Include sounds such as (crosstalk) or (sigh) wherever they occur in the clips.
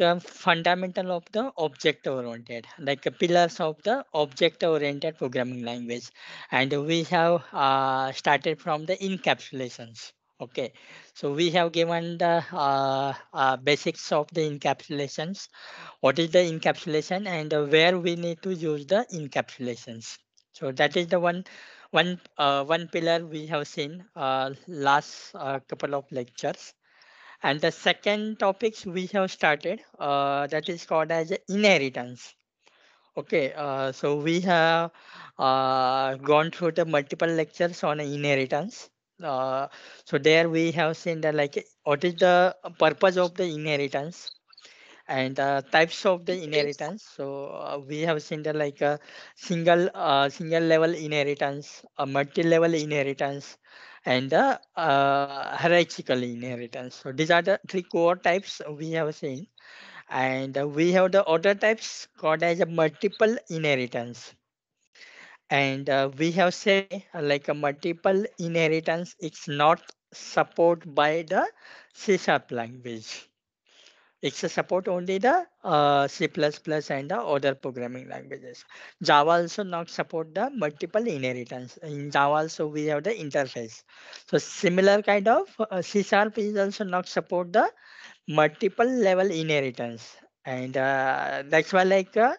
uh, fundamental of the object oriented like pillars of the object oriented programming language and we have uh, started from the encapsulations okay so we have given the uh, uh, basics of the encapsulations what is the encapsulation and where we need to use the encapsulations so that is the one one uh, one pillar we have seen uh, last uh, couple of lectures and the second topics we have started uh, that is called as inheritance. Okay, uh, so we have uh, gone through the multiple lectures on inheritance. Uh, so there we have seen that like what is the purpose of the inheritance and uh, types of the inheritance so uh, we have seen the like a uh, single uh, single level inheritance a multi-level inheritance and a uh, uh, hierarchical inheritance so these are the three core types we have seen and we have the other types called as a multiple inheritance and we have said like a multiple inheritance it's not supported by the c sharp language it support only the uh, C++ and the other programming languages. Java also not support the multiple inheritance. In Java also we have the interface. So similar kind of uh, C sharp is also not support the multiple level inheritance. And uh, that's why like uh,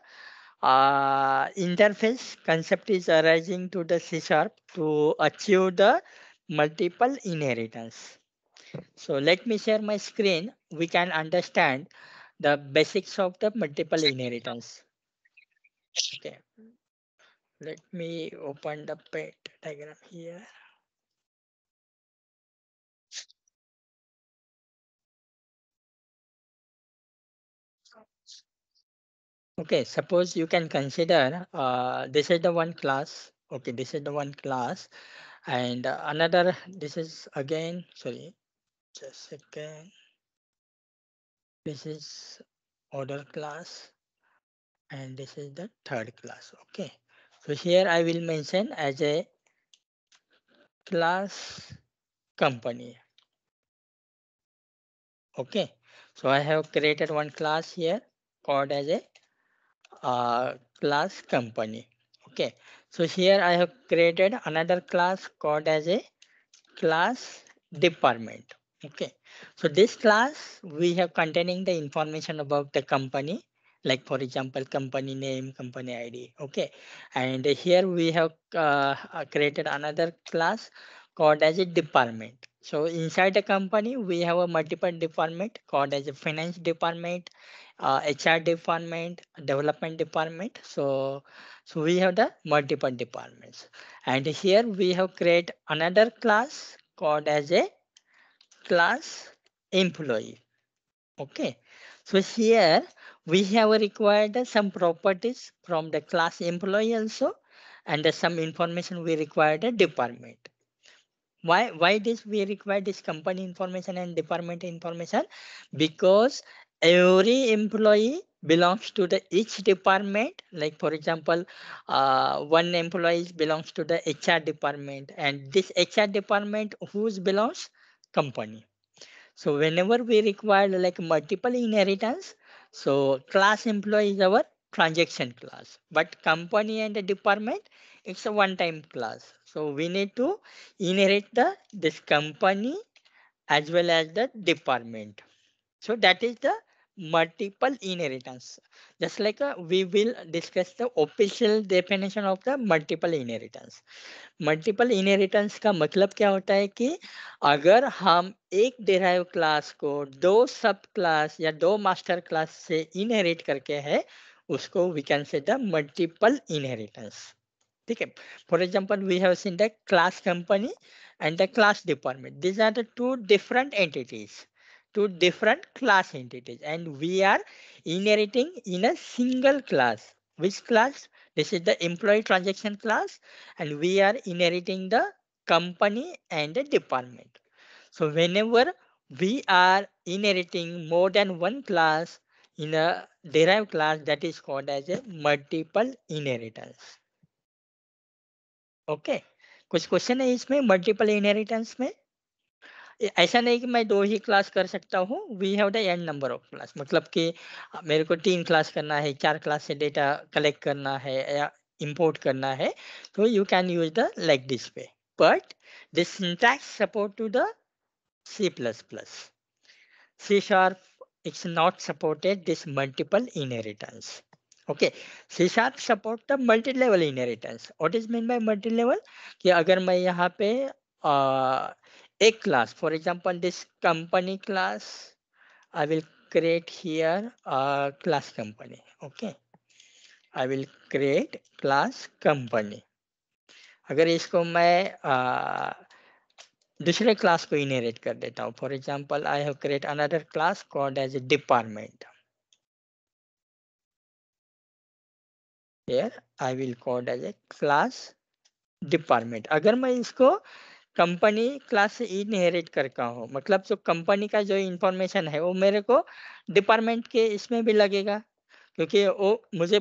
uh interface concept is arising to the C sharp to achieve the multiple inheritance. So let me share my screen. We can understand the basics of the multiple inheritance. Okay. Let me open the pet diagram here. Okay, suppose you can consider uh, this is the one class. Okay, this is the one class and another this is again sorry जैसे कि this is order class and this is the third class okay so here i will mention as a class company okay so i have created one class here called as a uh, class company okay so here i have created another class called as a class department Okay, so hmm. this class we have containing the information about the company, like for example, company name, company ID. Okay, and here we have uh, created another class called as a department. So inside the company, we have a multiple department called as a finance department, uh, HR department, development department. So, so we have the multiple departments. And here we have create another class called as a class employee. Okay, so here we have required some properties from the class employee also and some information we require the department. Why, why this we require this company information and department information? Because every employee belongs to the each department like for example uh, one employee belongs to the hr department and this hr department whose belongs company. So whenever we require like multiple inheritance, so class employee is our transaction class, but company and the department, it's a one-time class. So we need to inherit the this company as well as the department. So that is the multiple inheritance. Just like uh, we will discuss the official definition of the multiple inheritance. Multiple inheritance का मतलब क्या होता है कि अगर हम एक derive class को दो सब क्लास या दो मास्टर क्लास से इनहेरिट करके है उसको we can say the multiple inheritance ठीक है for example we have seen the class company and the class department these are the two different entities to different class entities and we are inheriting in a single class. Which class? This is the employee transaction class and we are inheriting the company and the department. So whenever we are inheriting more than one class in a derived class that is called as a multiple inheritance. Okay. कुछ question है इसमें Multiple inheritance? ऐसा नहीं कि मैं दो ही class कर सकता हूँ we have the n number of class मतलब कि मेरे को तीन क्लास करना है चार क्लास से डेटा कलेक्ट करना है या इंपोर्ट करना है तो you can use the like this पे but this syntax support to the C plus plus C sharp it's not supported this multiple inheritance okay C sharp support the multi level inheritance what is mean by multi level कि अगर मैं यहाँ पे a class for example this company class i will create here a class company okay i will create class company agar isko मैं dusre class ko inherit kar deta hu for example i have create another class called as a department here I will code as a class department. agar अगर isko uh, company class inherit करका हो मतलब जो company का जो information है वो मेरे को डिपार्टमेंट के इसमें भी लगेगा क्योंकि वो मुझे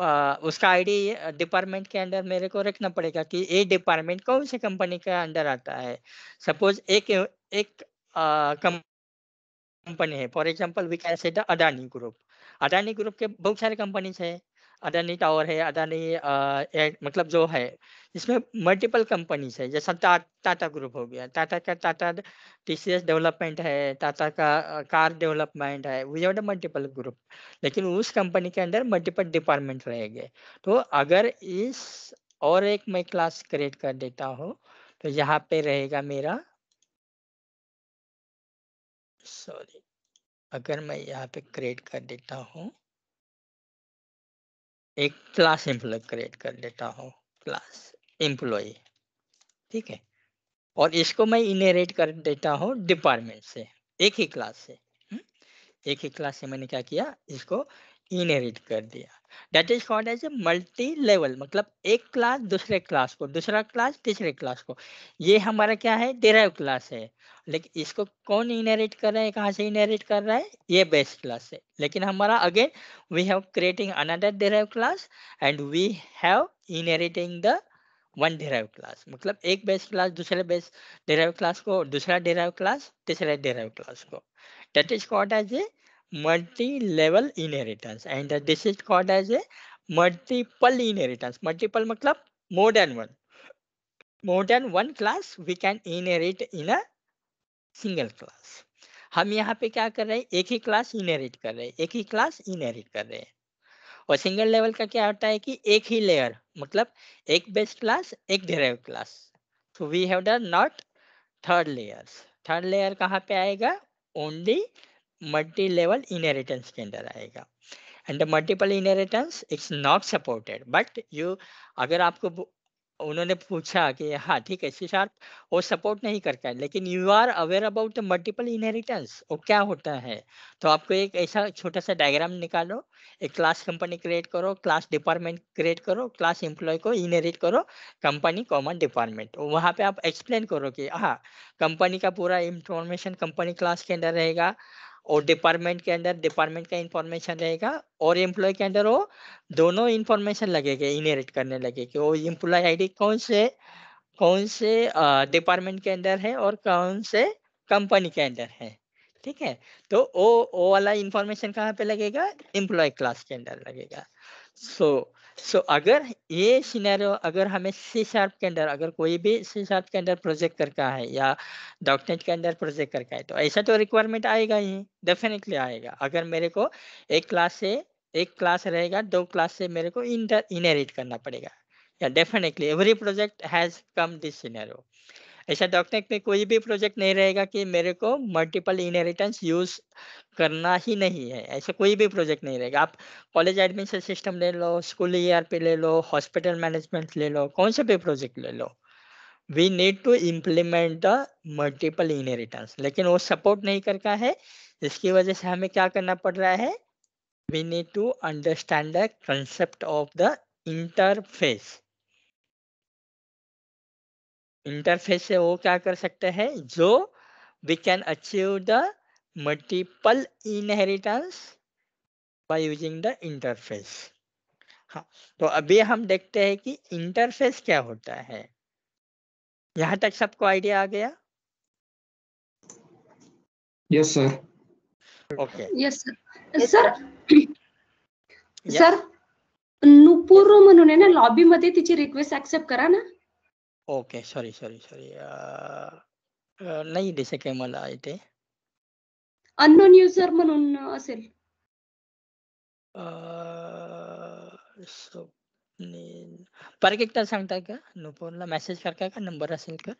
आ, उसका आईडी डिपार्टमेंट के अंडर मेरे को रखना पड़ेगा कि ये डिपार्टमेंट कौन से कंपनी के अंडर आता है सपोज एक एक कंपनी है फॉर एग्जांपल वी कैन से अडानी ग्रुप अडानी ग्रुप के बहुत सारे कंपनीज है अडानी टावर है अडानी मतलब जो है इसमें मल्टीपल कंपनीज है जैसा टा, टाटा ग्रुप हो गया टाटा का टाटा टीसीएस डेवलपमेंट है टाटा का कार डेवलपमेंट है वी हैव मल्टीपल ग्रुप लेकिन उस कंपनी के अंदर मल्टीपल डिपार्टमेंट रहेंगे तो अगर इस और एक मैं क्लास क्रिएट कर देता हूँ तो यहाँ पे रहेगा मेरा सॉरी अगर मैं यहाँ पे क्रिएट कर देता हूँ एक क्लास एम्प्लॉय क्रिएट कर देता हूँ क्लास एम्प्लॉय ठीक है और इसको मैं इनहेरिट कर देता हूँ डिपार्टमेंट से एक ही क्लास से हम्म? एक ही क्लास से मैंने क्या किया इसको इनहेरिट कर दिया that is called as a multi level मतलब एक क्लास दूसरे क्लास को दूसरा क्लास तीसरे क्लास को ये हमारा क्या है डेराइव क्लास है लेकिन इसको कौन इनहेरिट कर रहा है कहाँ से इनहेरिट कर रहा है ये बेस क्लास से लेकिन हमारा again we have creating another derive class and we have inheriting the one derive class मतलब एक बेस क्लास दूसरे बेस डेराइव क्लास को दूसरा डेराइव क्लास तीसरे डेराइव क्लास को that is called as a multi level inheritance and this is called as a multiple inheritance multiple मतलब more than one more than one class we can inherit in a single class हम यहाँ पे क्या कर रहे हैं एक ही क्लास इनहेरिट कर रहे हैं एक ही क्लास इनहेरिट कर रहे हैं और सिंगल लेवल का क्या होता है कि एक ही लेयर मतलब एक बेस्ट क्लास एक डेराइव क्लास तो we have done not third layers third layer कहाँ पे आएगा ओनली मल्टी लेवल इनहेरिटेंस के अंदर आएगा and multiple inheritance it's not supported but you अगर आपको उन्होंने पूछा कि हाँ ठीक है सी शार्प वो सपोर्ट नहीं करता है लेकिन you are aware about multiple inheritance वो क्या होता है तो आपको एक ऐसा छोटा सा डायग्राम निकालो एक क्लास कंपनी क्रिएट करो क्लास डिपार्टमेंट क्रिएट करो क्लास एम्प्लॉय को इनहेरिट करो कंपनी कॉमन डिपार्टमेंट वहाँ पे आप एक्सप्लेन करो कि हाँ कंपनी का पूरा इंफॉर्मेशन कंपनी क्लास के अंदर रहेगा और डिपार्टमेंट के अंदर डिपार्टमेंट का इंफॉर्मेशन रहेगा और एम्प्लॉय के अंदर वो दोनों इंफॉर्मेशन लगेगा इनहेरिट करने लगे कि वो एम्प्लॉय आईडी कौन से कौन से डिपार्टमेंट के अंदर है और कौन से कंपनी के अंदर है ठीक है तो वो वो वाला इंफॉर्मेशन कहाँ पे लगेगा एम्प्लॉय क्लास के अंदर लगेगा सो so, सो so, अगर ये सिनेरियो अगर हमें सी शार्प के अंदर अगर कोई भी सी शार्प के अंदर प्रोजेक्ट करका है या डॉक्टनेट के अंदर प्रोजेक्ट करका है तो ऐसा तो रिक्वायरमेंट आएगा ही डेफिनेटली आएगा अगर मेरे को एक क्लास से एक क्लास रहेगा दो क्लास से मेरे को इंटर इनहेरिट करना पड़ेगा या definitely every project has come this scenario ऐसा डॉक्टर में कोई भी प्रोजेक्ट नहीं रहेगा कि मेरे को मल्टीपल इनहेरिटेंस यूज करना ही नहीं है ऐसा कोई भी प्रोजेक्ट नहीं रहेगा आप कॉलेज एडमिशन सिस्टम ले लो स्कूल ई e ले लो हॉस्पिटल मैनेजमेंट ले लो कौन सा भी प्रोजेक्ट ले लो we need to implement the multiple inheritance लेकिन वो सपोर्ट नहीं करता है इसकी वजह से हमें क्या करना पड़ रहा है we need to understand the concept of the interface interface से वो क्या कर सकते हैं जो we can achieve the multiple inheritance by using the interface हाँ तो अभी हम देखते हैं कि इंटरफेस क्या होता है यहाँ तक सबको आइडिया आ गया yes sir okay yes sir sir Nupur ना लॉबी मध्य रिक्वेस्ट एक्सेप्ट करा ना ओके सॉरी सॉरी सॉरी नहीं दिसे काय मला इथे अननोन यूजर म्हणून असेल पर एकदा सांगताय का नुपूरला मेसेज करताय का नंबर असेल का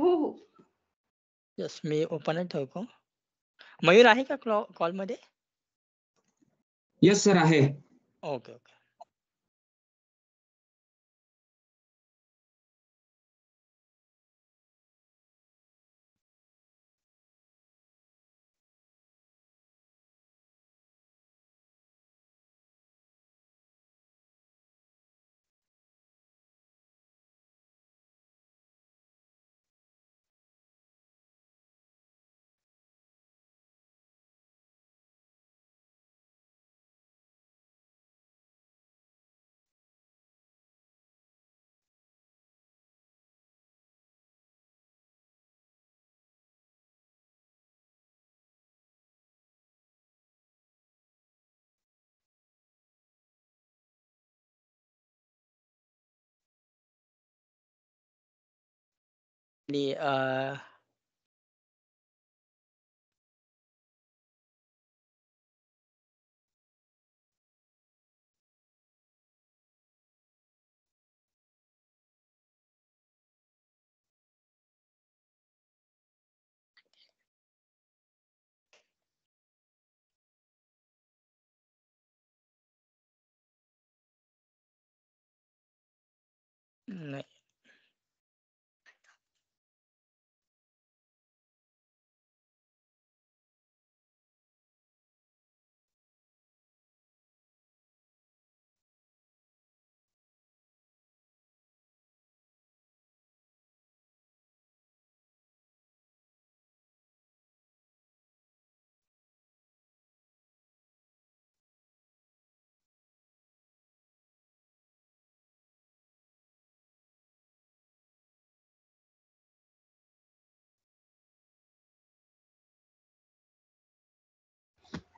हो हो यस मी ओपनच ठेवतो मयूर आहे का कॉल मध्ये येस सर आहे okay okay les euh,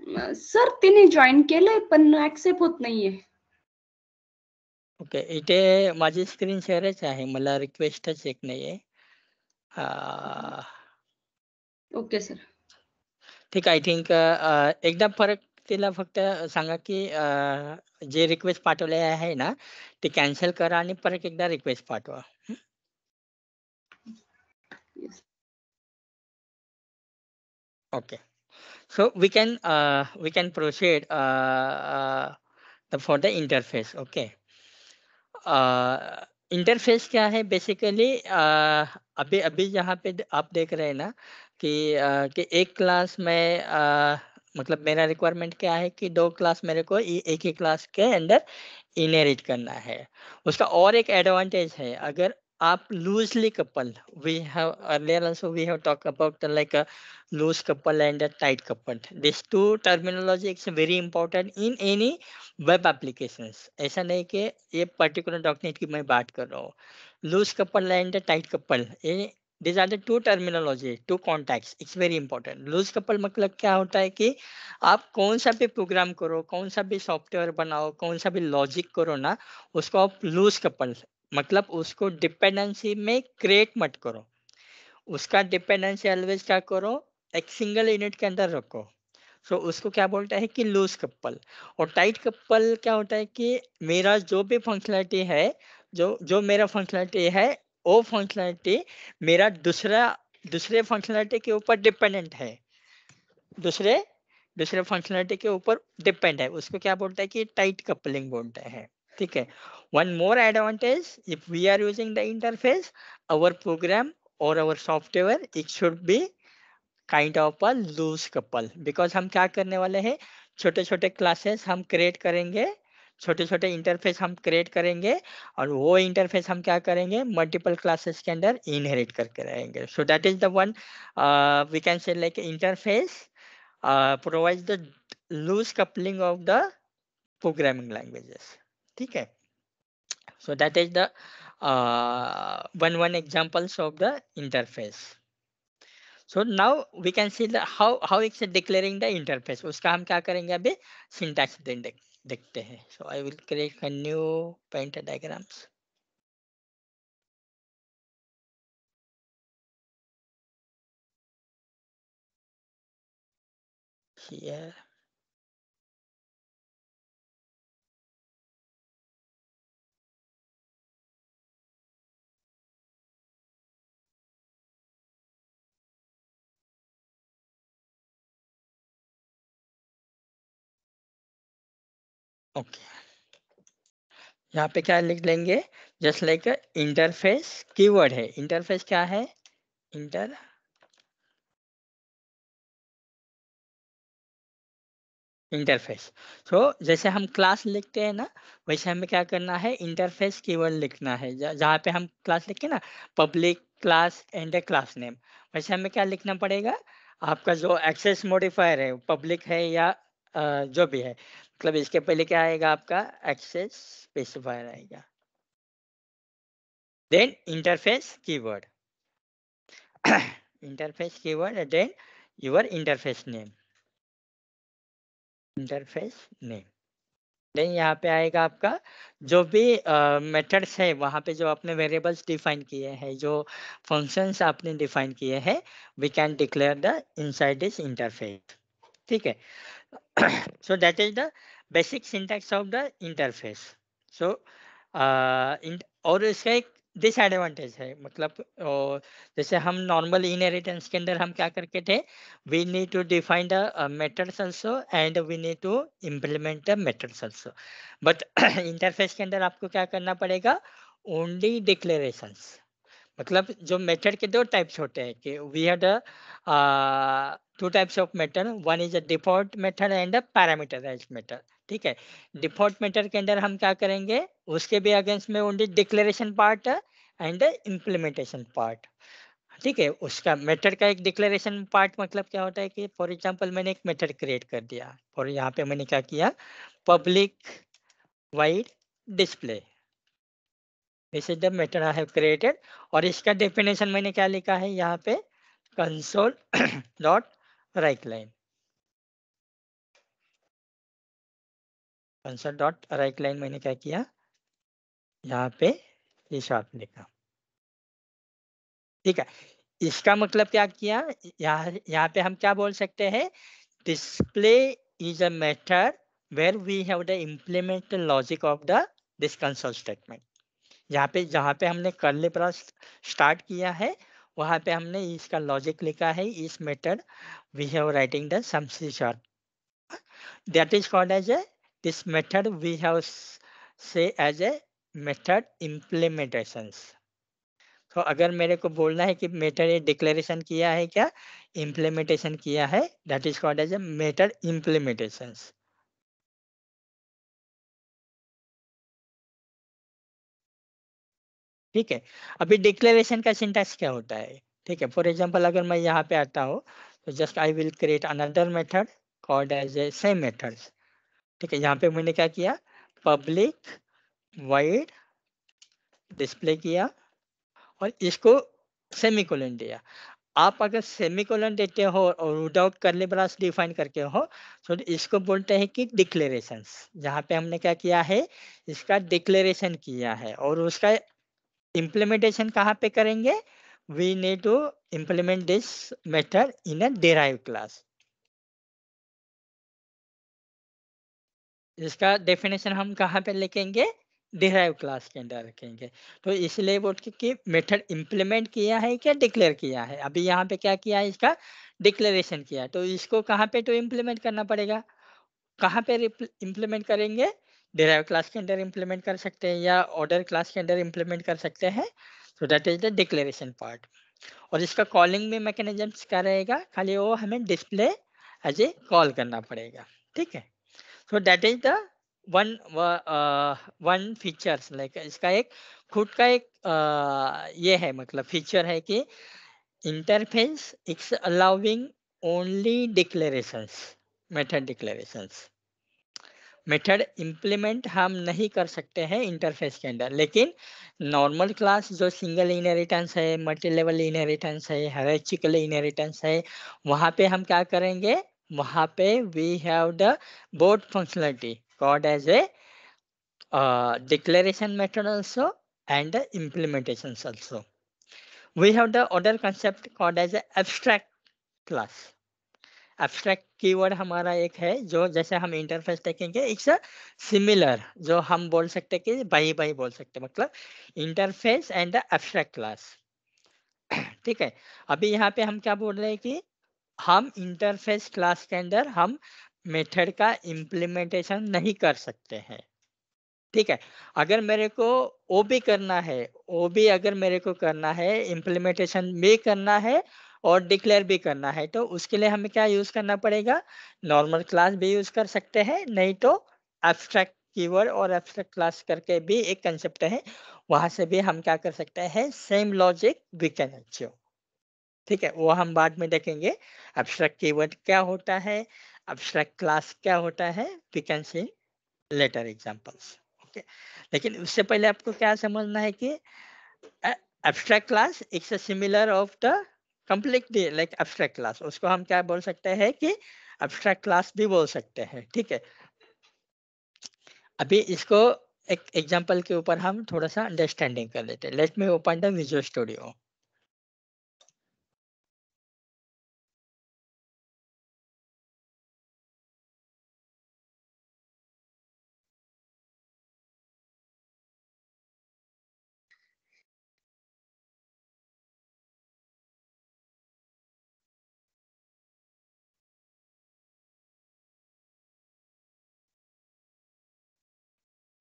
sir तिने जॉईन केलंय पण ऍक्सेप्ट होत नाहीये ओके इथे माझी स्क्रीन शेअरच आहे मला रिक्वेस्टच एक नाहीये ओके सर ठीक आय थिंक एकदा फरक तिला फक्त सांगा की जे रिक्वेस्ट पाठवले आहे ना ते कॅन्सल करा आणि परत एकदा रिक्वेस्ट पाठवा okay so we can uh, we can proceed uh, the, uh, for the interface okay uh, interface क्या है बेसिकली uh, अभी अभी यहाँ पे आप देख रहे हैं ना कि आ, uh, कि एक क्लास में आ, मतलब मेरा रिक्वायरमेंट क्या है कि दो क्लास मेरे को एक ही क्लास के अंदर इनहेरिट करना है उसका और एक एडवांटेज है अगर are loosely coupled. We have earlier also we have talked about the, like a loose couple and a tight couple. These two terminology is very important in any web applications. ऐसा नहीं कि ये particular document की मैं बात कर रहा हूँ. Loose couple and a tight couple. ये these are the two terminology, two contacts. It's very important. Loose couple मतलब क्या होता है कि आप कौन सा भी प्रोग्राम करो कौन सा भी सॉफ्टवेयर बनाओ कौन सा भी लॉजिक करो ना उसको आप लूज कपल मतलब उसको डिपेंडेंसी में क्रिएट मत करो उसका डिपेंडेंसी ऑलवेज क्या करो एक सिंगल यूनिट के अंदर रखो सो so, उसको क्या बोलता है कि लूज कपल और टाइट कपल क्या होता है कि मेरा जो भी फंक्शनलिटी है जो जो मेरा फंक्शनलिटी है वो फंक्शनलिटी मेरा दूसरा दूसरे फंक्शनलिटी के ऊपर डिपेंडेंट है दूसरे दूसरे फंक्शनलिटी के ऊपर डिपेंड है उसको क्या बोलता है कि टाइट कपलिंग बोलते हैं ठीक है one more advantage if we are using the interface our program और our software it should be kind of a loose couple because हम क्या करने वाले हैं छोटे छोटे क्लासेस हम क्रिएट करेंगे छोटे छोटे इंटरफेस हम क्रिएट करेंगे और वो इंटरफेस हम क्या करेंगे मल्टीपल क्लासेस के अंदर इनहेरिट करके रहेंगे so that is the one we can say like interface provide the loose coupling of the programming languages ठीक है so that is the one one examples of the interface so now we can see how how it's declaring the interface उसका हम क्या करेंगे अभी syntax देखते हैं so I will create a new paint diagrams here okay यहाँ पे क्या लिख लेंगे जस्ट लाइक इंटरफेस कीवर्ड है इंटरफेस क्या है इंटर इंटरफेस सो so, जैसे हम क्लास लिखते हैं ना वैसे हमें क्या करना है इंटरफेस कीवर्ड लिखना है जहाँ पे हम क्लास लिखे ना public class and a class name वैसे हमें क्या लिखना पड़ेगा आपका जो एक्सेस मोडिफायर है पब्लिक है या जो भी है मतलब इसके पहले क्या आएगा आपका एक्सेस स्पेसिफायर आएगा then interface keyword interface keyword word then your interface name interface name then यहाँ पे आएगा आपका जो भी मेथड्स uh, है वहाँ पे जो आपने वेरिएबल्स डिफाइन किए हैं जो फंक्शंस आपने डिफाइन किए हैं we can declare the inside this interface ठीक है so that is the basic syntax of the interface so और इसका एक डिसएडवांटेज है मतलब जैसे हम नॉर्मल इनहेरिटेंस के अंदर हम क्या करके थे we need to define the methods also and we need to implement the methods also but interface के अंदर आपको क्या करना पड़ेगा ओनली डिक्लेरेशंस मतलब जो मेथड के दो टाइप्स होते हैं कि we had two types of method one is a default method and a parameterized method ठीक है डिफॉल्ट हम्म। मैटर के अंदर हम क्या करेंगे उसके भी अगेंस्ट में only declaration part and implementation part ठीक है उसका मेथड का एक डिक्लेरेशन पार्ट मतलब क्या होता है कि फॉर एग्जांपल मैंने एक मेथड क्रिएट कर दिया और यहाँ पे मैंने क्या किया public void display this is the method I have created और इसका डेफिनेशन मैंने क्या लिखा है यहाँ पे console dot write line console dot write line मैंने क्या किया यहाँ पे ये शॉर्प लिखा ठीक है इसका मतलब क्या किया यहाँ यहाँ पे हम क्या बोल सकते हैं display is a method where we have the implement logic of the this console statement यहाँ पे जहाँ पे हमने करले पर स्टार्ट किया है वहाँ पे हमने इसका लॉजिक लिखा है इस method we have writing the some C short that is called as a this method we have say as a method implementations तो अगर मेरे को बोलना है कि मेटर ये डिक्लेरेशन किया है क्या इम्प्लीमेंटेशन किया है that is called as a matter implementation ठीक है अभी डिक्लेरेशन का सिंटेक्स क्या होता है ठीक है फॉर एग्जांपल अगर मैं यहाँ पे आता हूँ तो just I will create another method called as a same methods ठीक है यहाँ पे मैंने क्या किया पब्लिक वाइड डिस्प्ले किया और इसको सेमी कोलन दिया आप अगर सेमी कोलन देते हो और रूट आउट करने ब्रांच डिफाइन करके हो तो इसको बोलते हैं कि डिक्लेरेशन जहाँ पे हमने क्या किया है इसका डिक्लेरेशन किया है और उसका इम्प्लीमेंटेशन कहाँ पे करेंगे we need to implement this method in a derive class इसका डेफिनेशन हम कहाँ पे लिखेंगे डिराइव क्लास के अंदर रखेंगे तो इसलिए बोल कि मेथड इम्प्लीमेंट किया है क्या डिक्लेयर किया है अभी यहाँ पे क्या किया है इसका डिक्लेरेशन किया है तो इसको कहाँ पे तो इम्प्लीमेंट करना पड़ेगा कहाँ पे इम्प्लीमेंट करेंगे डिराइव क्लास के अंदर इम्प्लीमेंट कर सकते हैं या ऑर्डर क्लास के अंदर इम्प्लीमेंट कर सकते हैं तो that is the declaration part और इसका कॉलिंग में मैकेनिज्म क्या रहेगा खाली वो हमें डिस्प्ले एज ए कॉल करना पड़ेगा ठीक है so that is the one one features like इसका एक खुद का एक uh, ये है मतलब फीचर है कि interface it's allowing only declarations method declarations method implement हम नहीं कर सकते हैं इंटरफेस के अंदर लेकिन नॉर्मल क्लास जो सिंगल इनहेरिटेंस है मल्टी लेवल इनहेरिटेंस है हरेचिकल इनहेरिटेंस है वहाँ पे हम क्या करेंगे वहां पे we have the both functionality called as a uh, declaration method also and the implementations also. We have the other concept called as a abstract class. Abstract keyword हमारा एक है जो जैसे हम इंटरफेस देखेंगे इट्स सिमिलर जो हम बोल सकते हैं कि बाई बाई बोल सकते हैं मतलब interface and the abstract class ठीक है अभी यहाँ पे हम क्या बोल रहे हैं कि हम इंटरफेस क्लास के अंदर हम मेथड का इम्प्लीमेंटेशन नहीं कर सकते हैं ठीक है अगर मेरे को ओ भी करना है ओ भी अगर मेरे को करना है इम्प्लीमेंटेशन भी करना है और डिक्लेयर भी करना है तो उसके लिए हमें क्या यूज करना पड़ेगा नॉर्मल क्लास भी यूज कर सकते हैं नहीं तो एब्स्ट्रैक्ट कीवर्ड और एब्स्ट्रैक्ट क्लास करके भी एक कंसेप्ट है वहां से भी हम क्या कर सकते हैं same logic we can achieve ठीक है वो हम बाद में देखेंगे एब्स्ट्रैक्ट कीवर्ड क्या होता है अब्सट्रैक्ट क्लास क्या होता है we can see later examples okay लेकिन उससे पहले आपको क्या समझना है कि abstract class it's a similar of the complete like abstract class उसको हम क्या बोल सकते हैं कि एब्स्ट्रैक्ट क्लास भी बोल सकते हैं ठीक है अभी इसको एक एग्जांपल के ऊपर हम थोड़ा सा अंडरस्टैंडिंग कर लेते हैं let me open the visual studio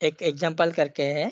एक एग्जांपल करके है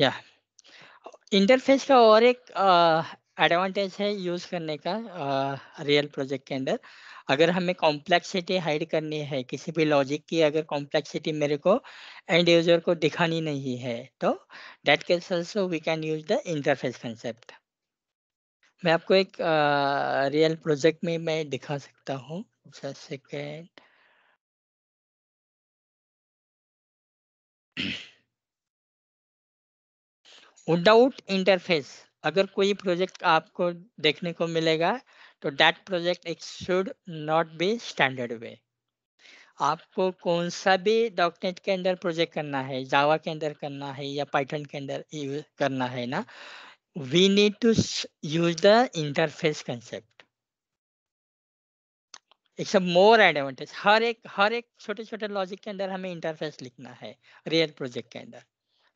या इंटरफेस का और एक एडवांटेज है यूज करने का रियल प्रोजेक्ट के अंदर अगर हमें कॉम्प्लेक्सिटी हाइड करनी है किसी भी लॉजिक की अगर कॉम्प्लेक्सिटी मेरे को एंड यूजर को दिखानी नहीं है तो that case also we can use the interface concept मैं आपको एक रियल uh, प्रोजेक्ट में मैं दिखा सकता हूँ सेकेंड विदाउट इंटरफेस अगर कोई प्रोजेक्ट आपको देखने को मिलेगा तो that project it should not be standard way आपको कौन सा भी डॉक्यूमेंट के अंदर प्रोजेक्ट करना है जावा के अंदर करना है या पाइथन के अंदर करना है ना we need to use the interface concept it's a more advantage हर एक हर एक छोटे छोटे लॉजिक के अंदर हमें इंटरफेस लिखना है रियल प्रोजेक्ट के अंदर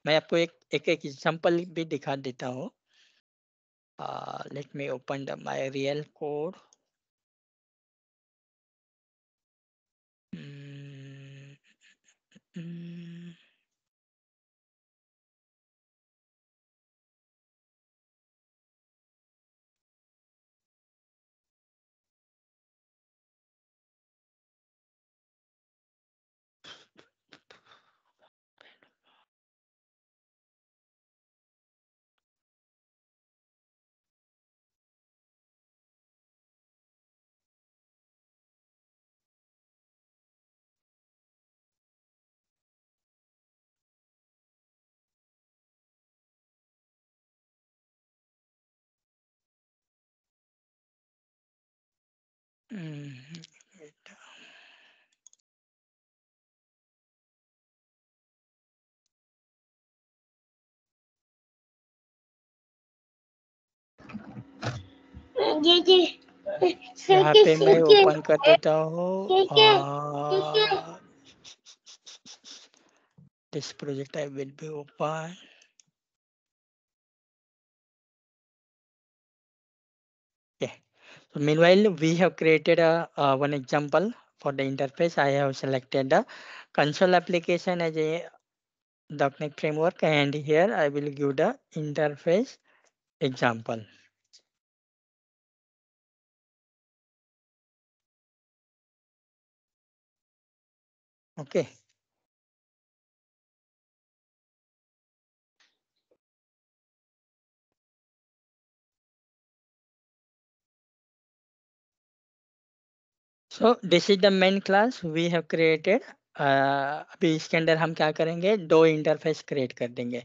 मैं आपको एक एक एक एग्जांपल भी दिखा देता हूँ let me open the my real code यहाँ पे मैं ओपन कर देता हूँ this project I will be open So meanwhile, we have created a, uh, one example for the interface. I have selected the console application as a .NET framework and here I will give the interface example. Okay, so this is the main class we have created अभी इसके अंदर हम क्या करेंगे दो interface create कर देंगे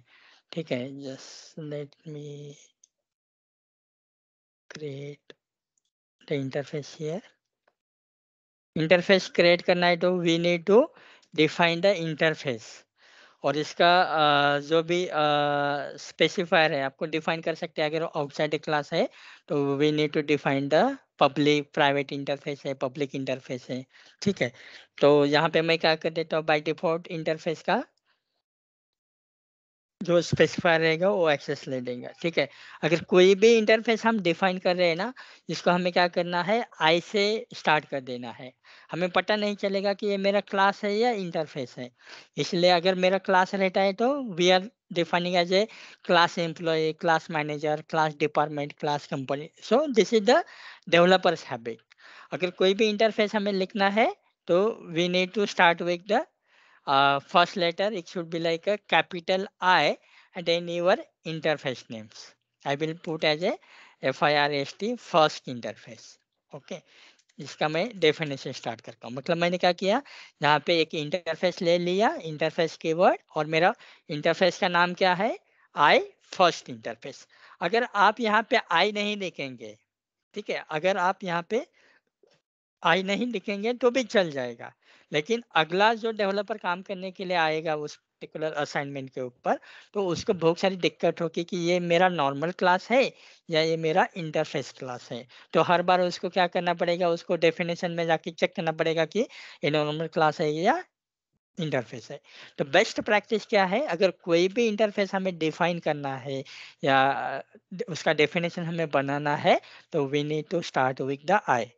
ठीक है just let me create the interface here interface create करना है तो we need to define the interface और इसका जो भी स्पेसिफायर है आपको डिफाइन कर सकते हैं अगर आउटसाइड क्लास है तो we need to define the public private interface है पब्लिक इंटरफेस है ठीक है तो यहाँ पे मैं क्या कर देता हूँ बाय डिफॉल्ट इंटरफेस का जो स्पेसिफायर रहेगा वो एक्सेस ले लेंगे ठीक है अगर कोई भी इंटरफेस हम डिफाइन कर रहे हैं ना इसको हमें क्या करना है आई से स्टार्ट कर देना है हमें पता नहीं चलेगा कि ये मेरा क्लास है या इंटरफेस है इसलिए अगर मेरा क्लास रहता है तो we are defining as a class employee class manager class department class company so this is the developers habit अगर कोई भी इंटरफेस हमें लिखना है तो we need to start with the uh, first letter it should be like a capital I and then your interface names. I will put as a FIRST first interface. Okay. इसका मैं definition start करता हूँ मतलब मैंने क्या किया यहाँ पे एक इंटरफेस ले लिया इंटरफेस के वर्ड और मेरा इंटरफेस का नाम क्या है आई फर्स्ट इंटरफेस अगर आप यहाँ पे आई नहीं लिखेंगे ठीक है अगर आप यहाँ पे आई नहीं लिखेंगे तो भी चल जाएगा लेकिन अगला जो डेवलपर काम करने के लिए आएगा उस पर्टिकुलर असाइनमेंट के ऊपर तो उसको बहुत सारी दिक्कत होगी कि ये मेरा नॉर्मल क्लास है या ये मेरा इंटरफेस क्लास है तो हर बार उसको क्या करना पड़ेगा उसको डेफिनेशन में जाके चेक करना पड़ेगा कि ये नॉर्मल क्लास है या इंटरफेस है तो बेस्ट प्रैक्टिस क्या है अगर कोई भी इंटरफेस हमें डिफाइन करना है या उसका डेफिनेशन हमें बनाना है तो we need to start with the I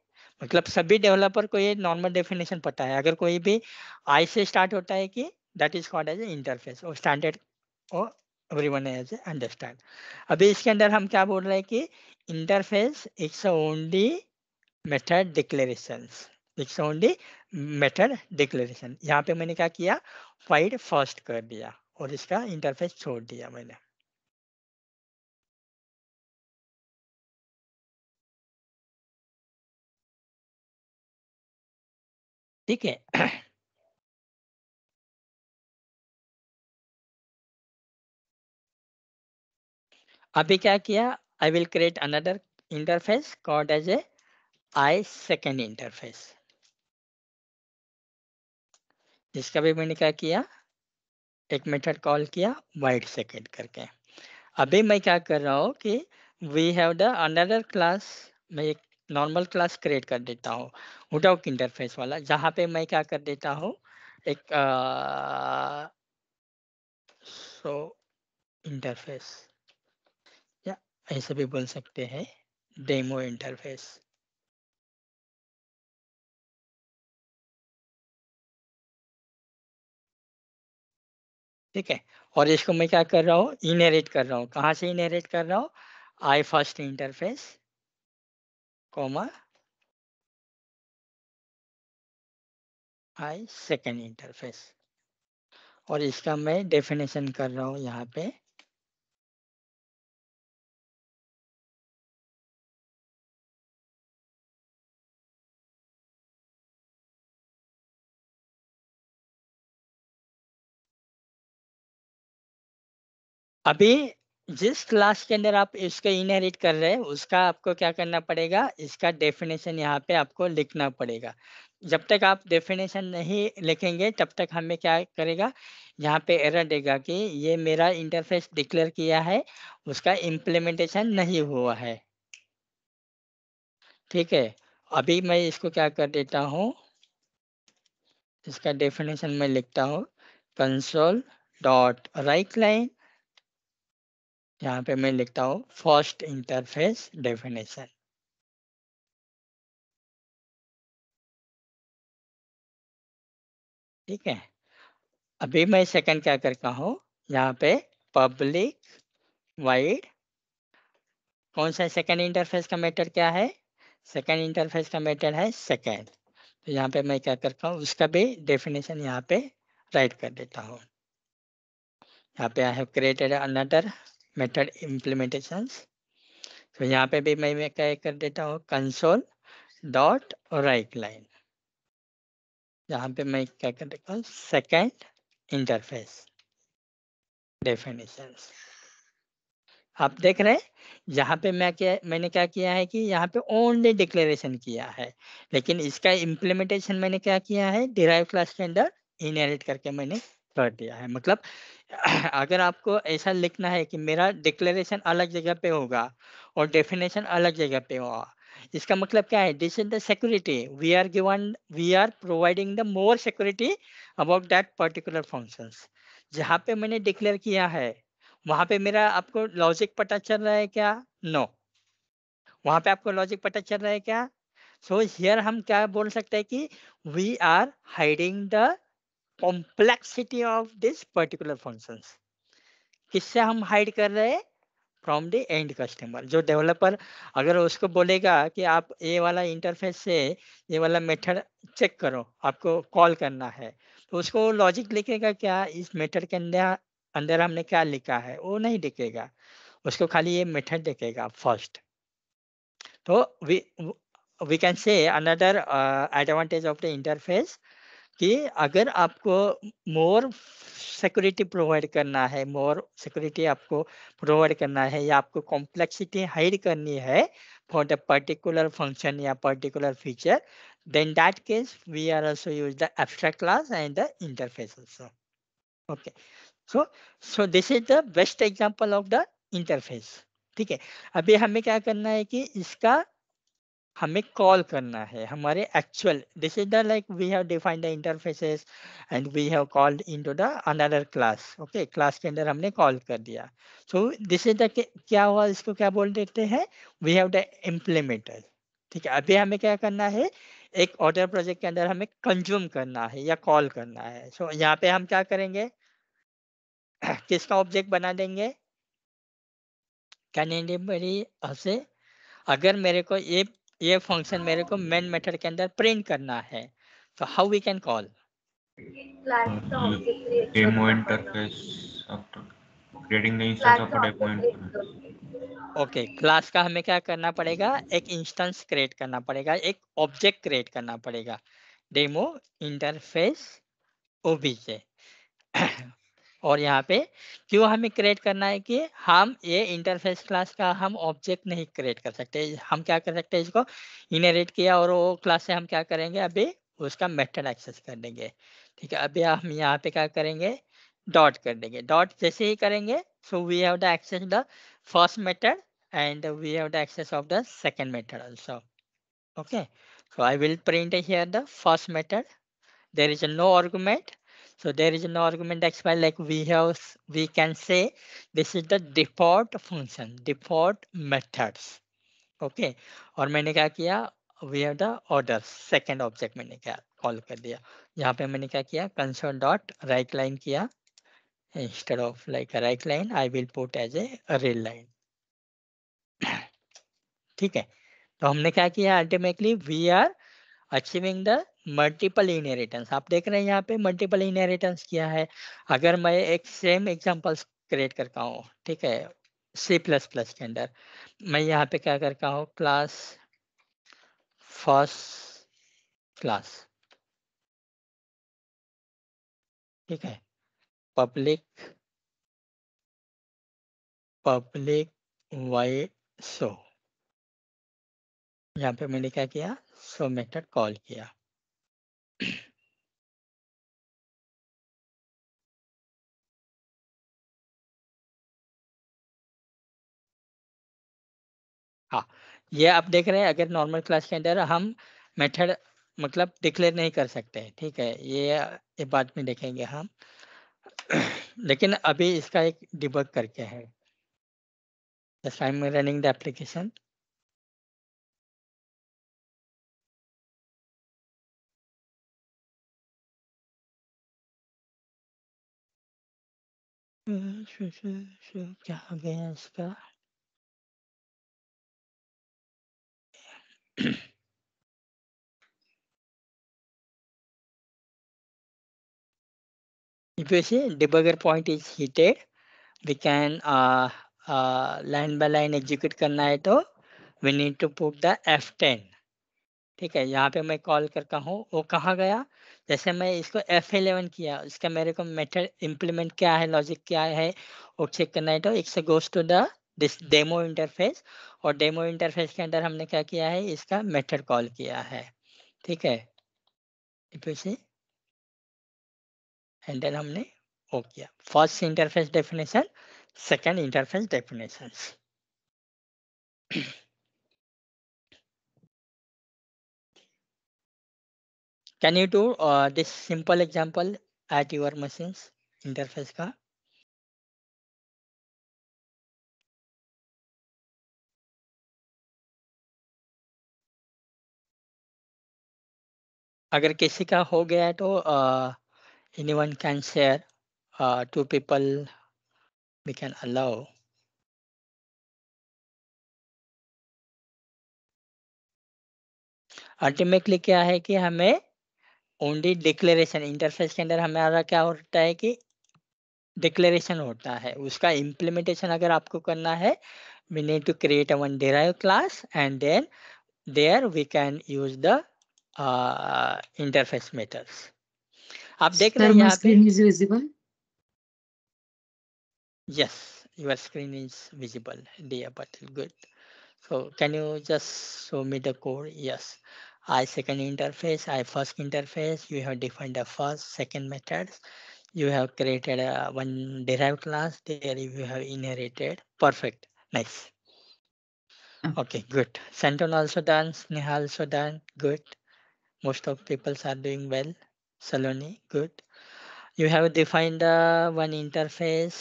मतलब सभी डेवलपर को ये नॉर्मल डेफिनेशन पता है अगर कोई भी आई से स्टार्ट होता है कि that is called as a interface और स्टैंडर्ड और every one as a understand अभी इसके अंदर हम क्या बोल रहे हैं कि interface it's only method declaration it's only method declaration यहाँ पे मैंने क्या किया वाइड फर्स्ट कर दिया और इसका इंटरफेस छोड़ दिया मैंने ठीक है (clears throat) अभी क्या किया I will create another interface called as a I second interface इसका भी मैंने क्या किया एक मेथड कॉल किया वाइड सेकेंड करके अभी मैं क्या कर रहा हूँ कि we have the another class मैं एक नॉर्मल क्लास क्रिएट कर देता हूँ विदाउट इंटरफेस वाला जहाँ पे मैं क्या कर देता हूँ एक सो इंटरफेस या ऐसे भी बोल सकते हैं डेमो इंटरफेस ठीक है और इसको मैं क्या कर रहा हूँ इनहेरिट कर रहा हूँ कहाँ से इनहेरिट कर रहा हूँ I first interface comma I second interface और इसका मैं डेफिनेशन कर रहा हूं यहां पे अभी जिस क्लास के अंदर आप इसको इनहेरिट कर रहे हैं उसका आपको क्या करना पड़ेगा इसका डेफिनेशन यहाँ पे आपको लिखना पड़ेगा जब तक आप डेफिनेशन नहीं लिखेंगे तब तक हमें क्या करेगा यहाँ पे एरर देगा कि ये मेरा इंटरफेस डिक्लेयर किया है उसका इम्प्लीमेंटेशन नहीं हुआ है ठीक है अभी मैं इसको क्या कर देता हूँ इसका डेफिनेशन मैं लिखता हूँ कंसोल डॉट राइट लाइन यहाँ पे मैं लिखता हूँ फर्स्ट इंटरफेस डेफिनेशन ठीक है अभी मैं सेकंड क्या करता हूँ यहाँ पे पब्लिक वाइड कौन सा सेकंड इंटरफेस का मेटर क्या है सेकंड इंटरफेस का मेटर है सेकंड तो यहाँ पे मैं क्या करता हूँ उसका भी डेफिनेशन यहाँ पे राइट कर देता हूँ यहाँ पे I have created another method implementation तो यहाँ पे भी मैं क्या कर देता हूँ कंसोल डॉट राइट लाइन यहाँ पे मैं क्या कर देता हूँ सेकेंड इंटरफेस डेफिनेशन आप देख रहे हैं यहाँ पे मैं क्या मैंने क्या किया है कि यहाँ पे ओनली डिक्लेरेशन किया है लेकिन इसका इम्प्लीमेंटेशन मैंने क्या किया है डिराइव क्लास के अंदर इनहेरिट करके मैंने कर दिया है मतलब अगर आपको ऐसा लिखना है कि मेरा डिक्लेरेशन अलग जगह पे होगा और डेफिनेशन अलग जगह पे होगा इसका मतलब क्या है this is the security we are given we are providing the more security about that particular function जहाँ पे मैंने डिक्लेयर किया है वहाँ पे मेरा आपको लॉजिक पता चल रहा है क्या नो no. वहाँ पे आपको लॉजिक पता चल रहा है क्या सो so हियर हम क्या बोल सकते हैं कि we are hiding the complexity of this particular function किससे हम हाइड कर रहे हैं फ्रॉम द एंड कस्टमर जो डेवलपर अगर उसको बोलेगा कि आप ये वाला इंटरफेस से ये वाला मेथड चेक करो आपको कॉल करना है तो उसको लॉजिक लिखेगा क्या इस मेथड के अंदर अंदर हमने क्या लिखा है वो नहीं दिखेगा उसको खाली ये मेथड दिखेगा फर्स्ट तो we we can say another advantage of the interface कि अगर आपको मोर सिक्योरिटी प्रोवाइड करना है मोर सिक्योरिटी आपको प्रोवाइड करना है या आपको कॉम्प्लेक्सिटी हाइड करनी है फॉर द पर्टिकुलर फंक्शन या particular feature then that case we are also use the abstract class and the interface also okay so so this is the best example of the interface ठीक है अभी हमें क्या करना है कि इसका हमें कॉल करना है हमारे actual this is the like we have defined the interfaces and we have called into the another class okay class के अंदर हमने कॉल कर दिया सो दिस इज द क्या हुआ इसको क्या बोल देते हैं वी हैव द इम्प्लीमेंटर ठीक है अभी हमें क्या करना है एक ऑर्डर प्रोजेक्ट के अंदर हमें कंज्यूम करना है या कॉल करना है सो so, यहाँ पे हम क्या करेंगे (clears throat) किसका ऑब्जेक्ट बना देंगे कैन से अगर मेरे को ये ये फंक्शन मेरे को मेन मेथड के अंदर प्रिंट करना है तो how we can call okay class का हमें क्या करना पड़ेगा एक इंस्टेंस क्रिएट करना पड़ेगा एक ऑब्जेक्ट क्रिएट करना पड़ेगा डेमो इंटरफेस ओबीजे और यहाँ पे क्यों हमें क्रिएट करना है कि हम ये इंटरफेस क्लास का हम ऑब्जेक्ट नहीं क्रिएट कर सकते हम क्या कर सकते हैं इसको इनरेट किया और वो क्लास से हम क्या करेंगे अभी उसका मेथड एक्सेस कर देंगे ठीक है अभी हम यहाँ पे क्या करेंगे डॉट कर देंगे डॉट जैसे ही करेंगे so we have the access the first method and we have the access of the second method also okay so I will print here the first method there is no argument So there is an argument that's why like we have, we can say this is the default function, default methods. Okay. और मैंने क्या किया We have the order second object मैंने क्या call कर दिया यहाँ पे मैंने क्या किया कंसोल dot right line किया instead of like a right line I will put as a rail line ठीक है तो हमने क्या किया Ultimately we are achieving the multiple inheritance आप देख रहे हैं यहाँ पे मल्टीपल इनहेरिटेंस किया है अगर मैं एक सेम एग्जांपल्स क्रिएट करता हूँ ठीक है सी प्लस प्लस के अंदर मैं यहाँ पे क्या करता हूँ क्लास फर्स्ट क्लास ठीक है पब्लिक पब्लिक वाई सो यहाँ पे मैंने क्या किया सो मेथड कॉल किया ये आप देख रहे हैं अगर नॉर्मल क्लास के अंदर हम मेथड मतलब डिक्लेयर नहीं कर सकते ठीक है ये ये बाद में देखेंगे हम लेकिन अभी इसका एक डिबक करके है just I am running the application क्या हो गया इसका if you see debugger point is heated, we can uh, uh, line by line execute karna hai to we need to put the F10. ठीक है यहाँ पे मैं कॉल करता हूँ वो कहाँ गया जैसे मैं इसको F11 किया इसका मेरे को मेथड इंप्लीमेंट क्या है लॉजिक क्या है वो चेक करना है तो it's goes to the this demo interface और डेमो इंटरफेस के अंदर हमने क्या किया है इसका मेथड कॉल किया है ठीक है एंड देन हमने वो किया first interface definition second interface definition can you do this simple example at your your interface का अगर किसी का हो गया है तो any one can share to people we can allow ultimately क्या है कि हमें ओनली डिक्लेरेशन इंटरफेस के अंदर हमारा क्या होता है कि डिक्लेरेशन होता है उसका इम्प्लीमेंटेशन अगर आपको करना है we need to create a one derived class and then there we can use the Uh, interface methods आप देख रहे हैं यहाँ your screen is visible there but good so can you just show me the code yes i second interface i first interface you have defined the first second methods you have created a uh, one derived class there you have inherited perfect nice okay good santon also done sneha also done good Most of people are doing well. Saloni, good. You have defined the uh, one interface,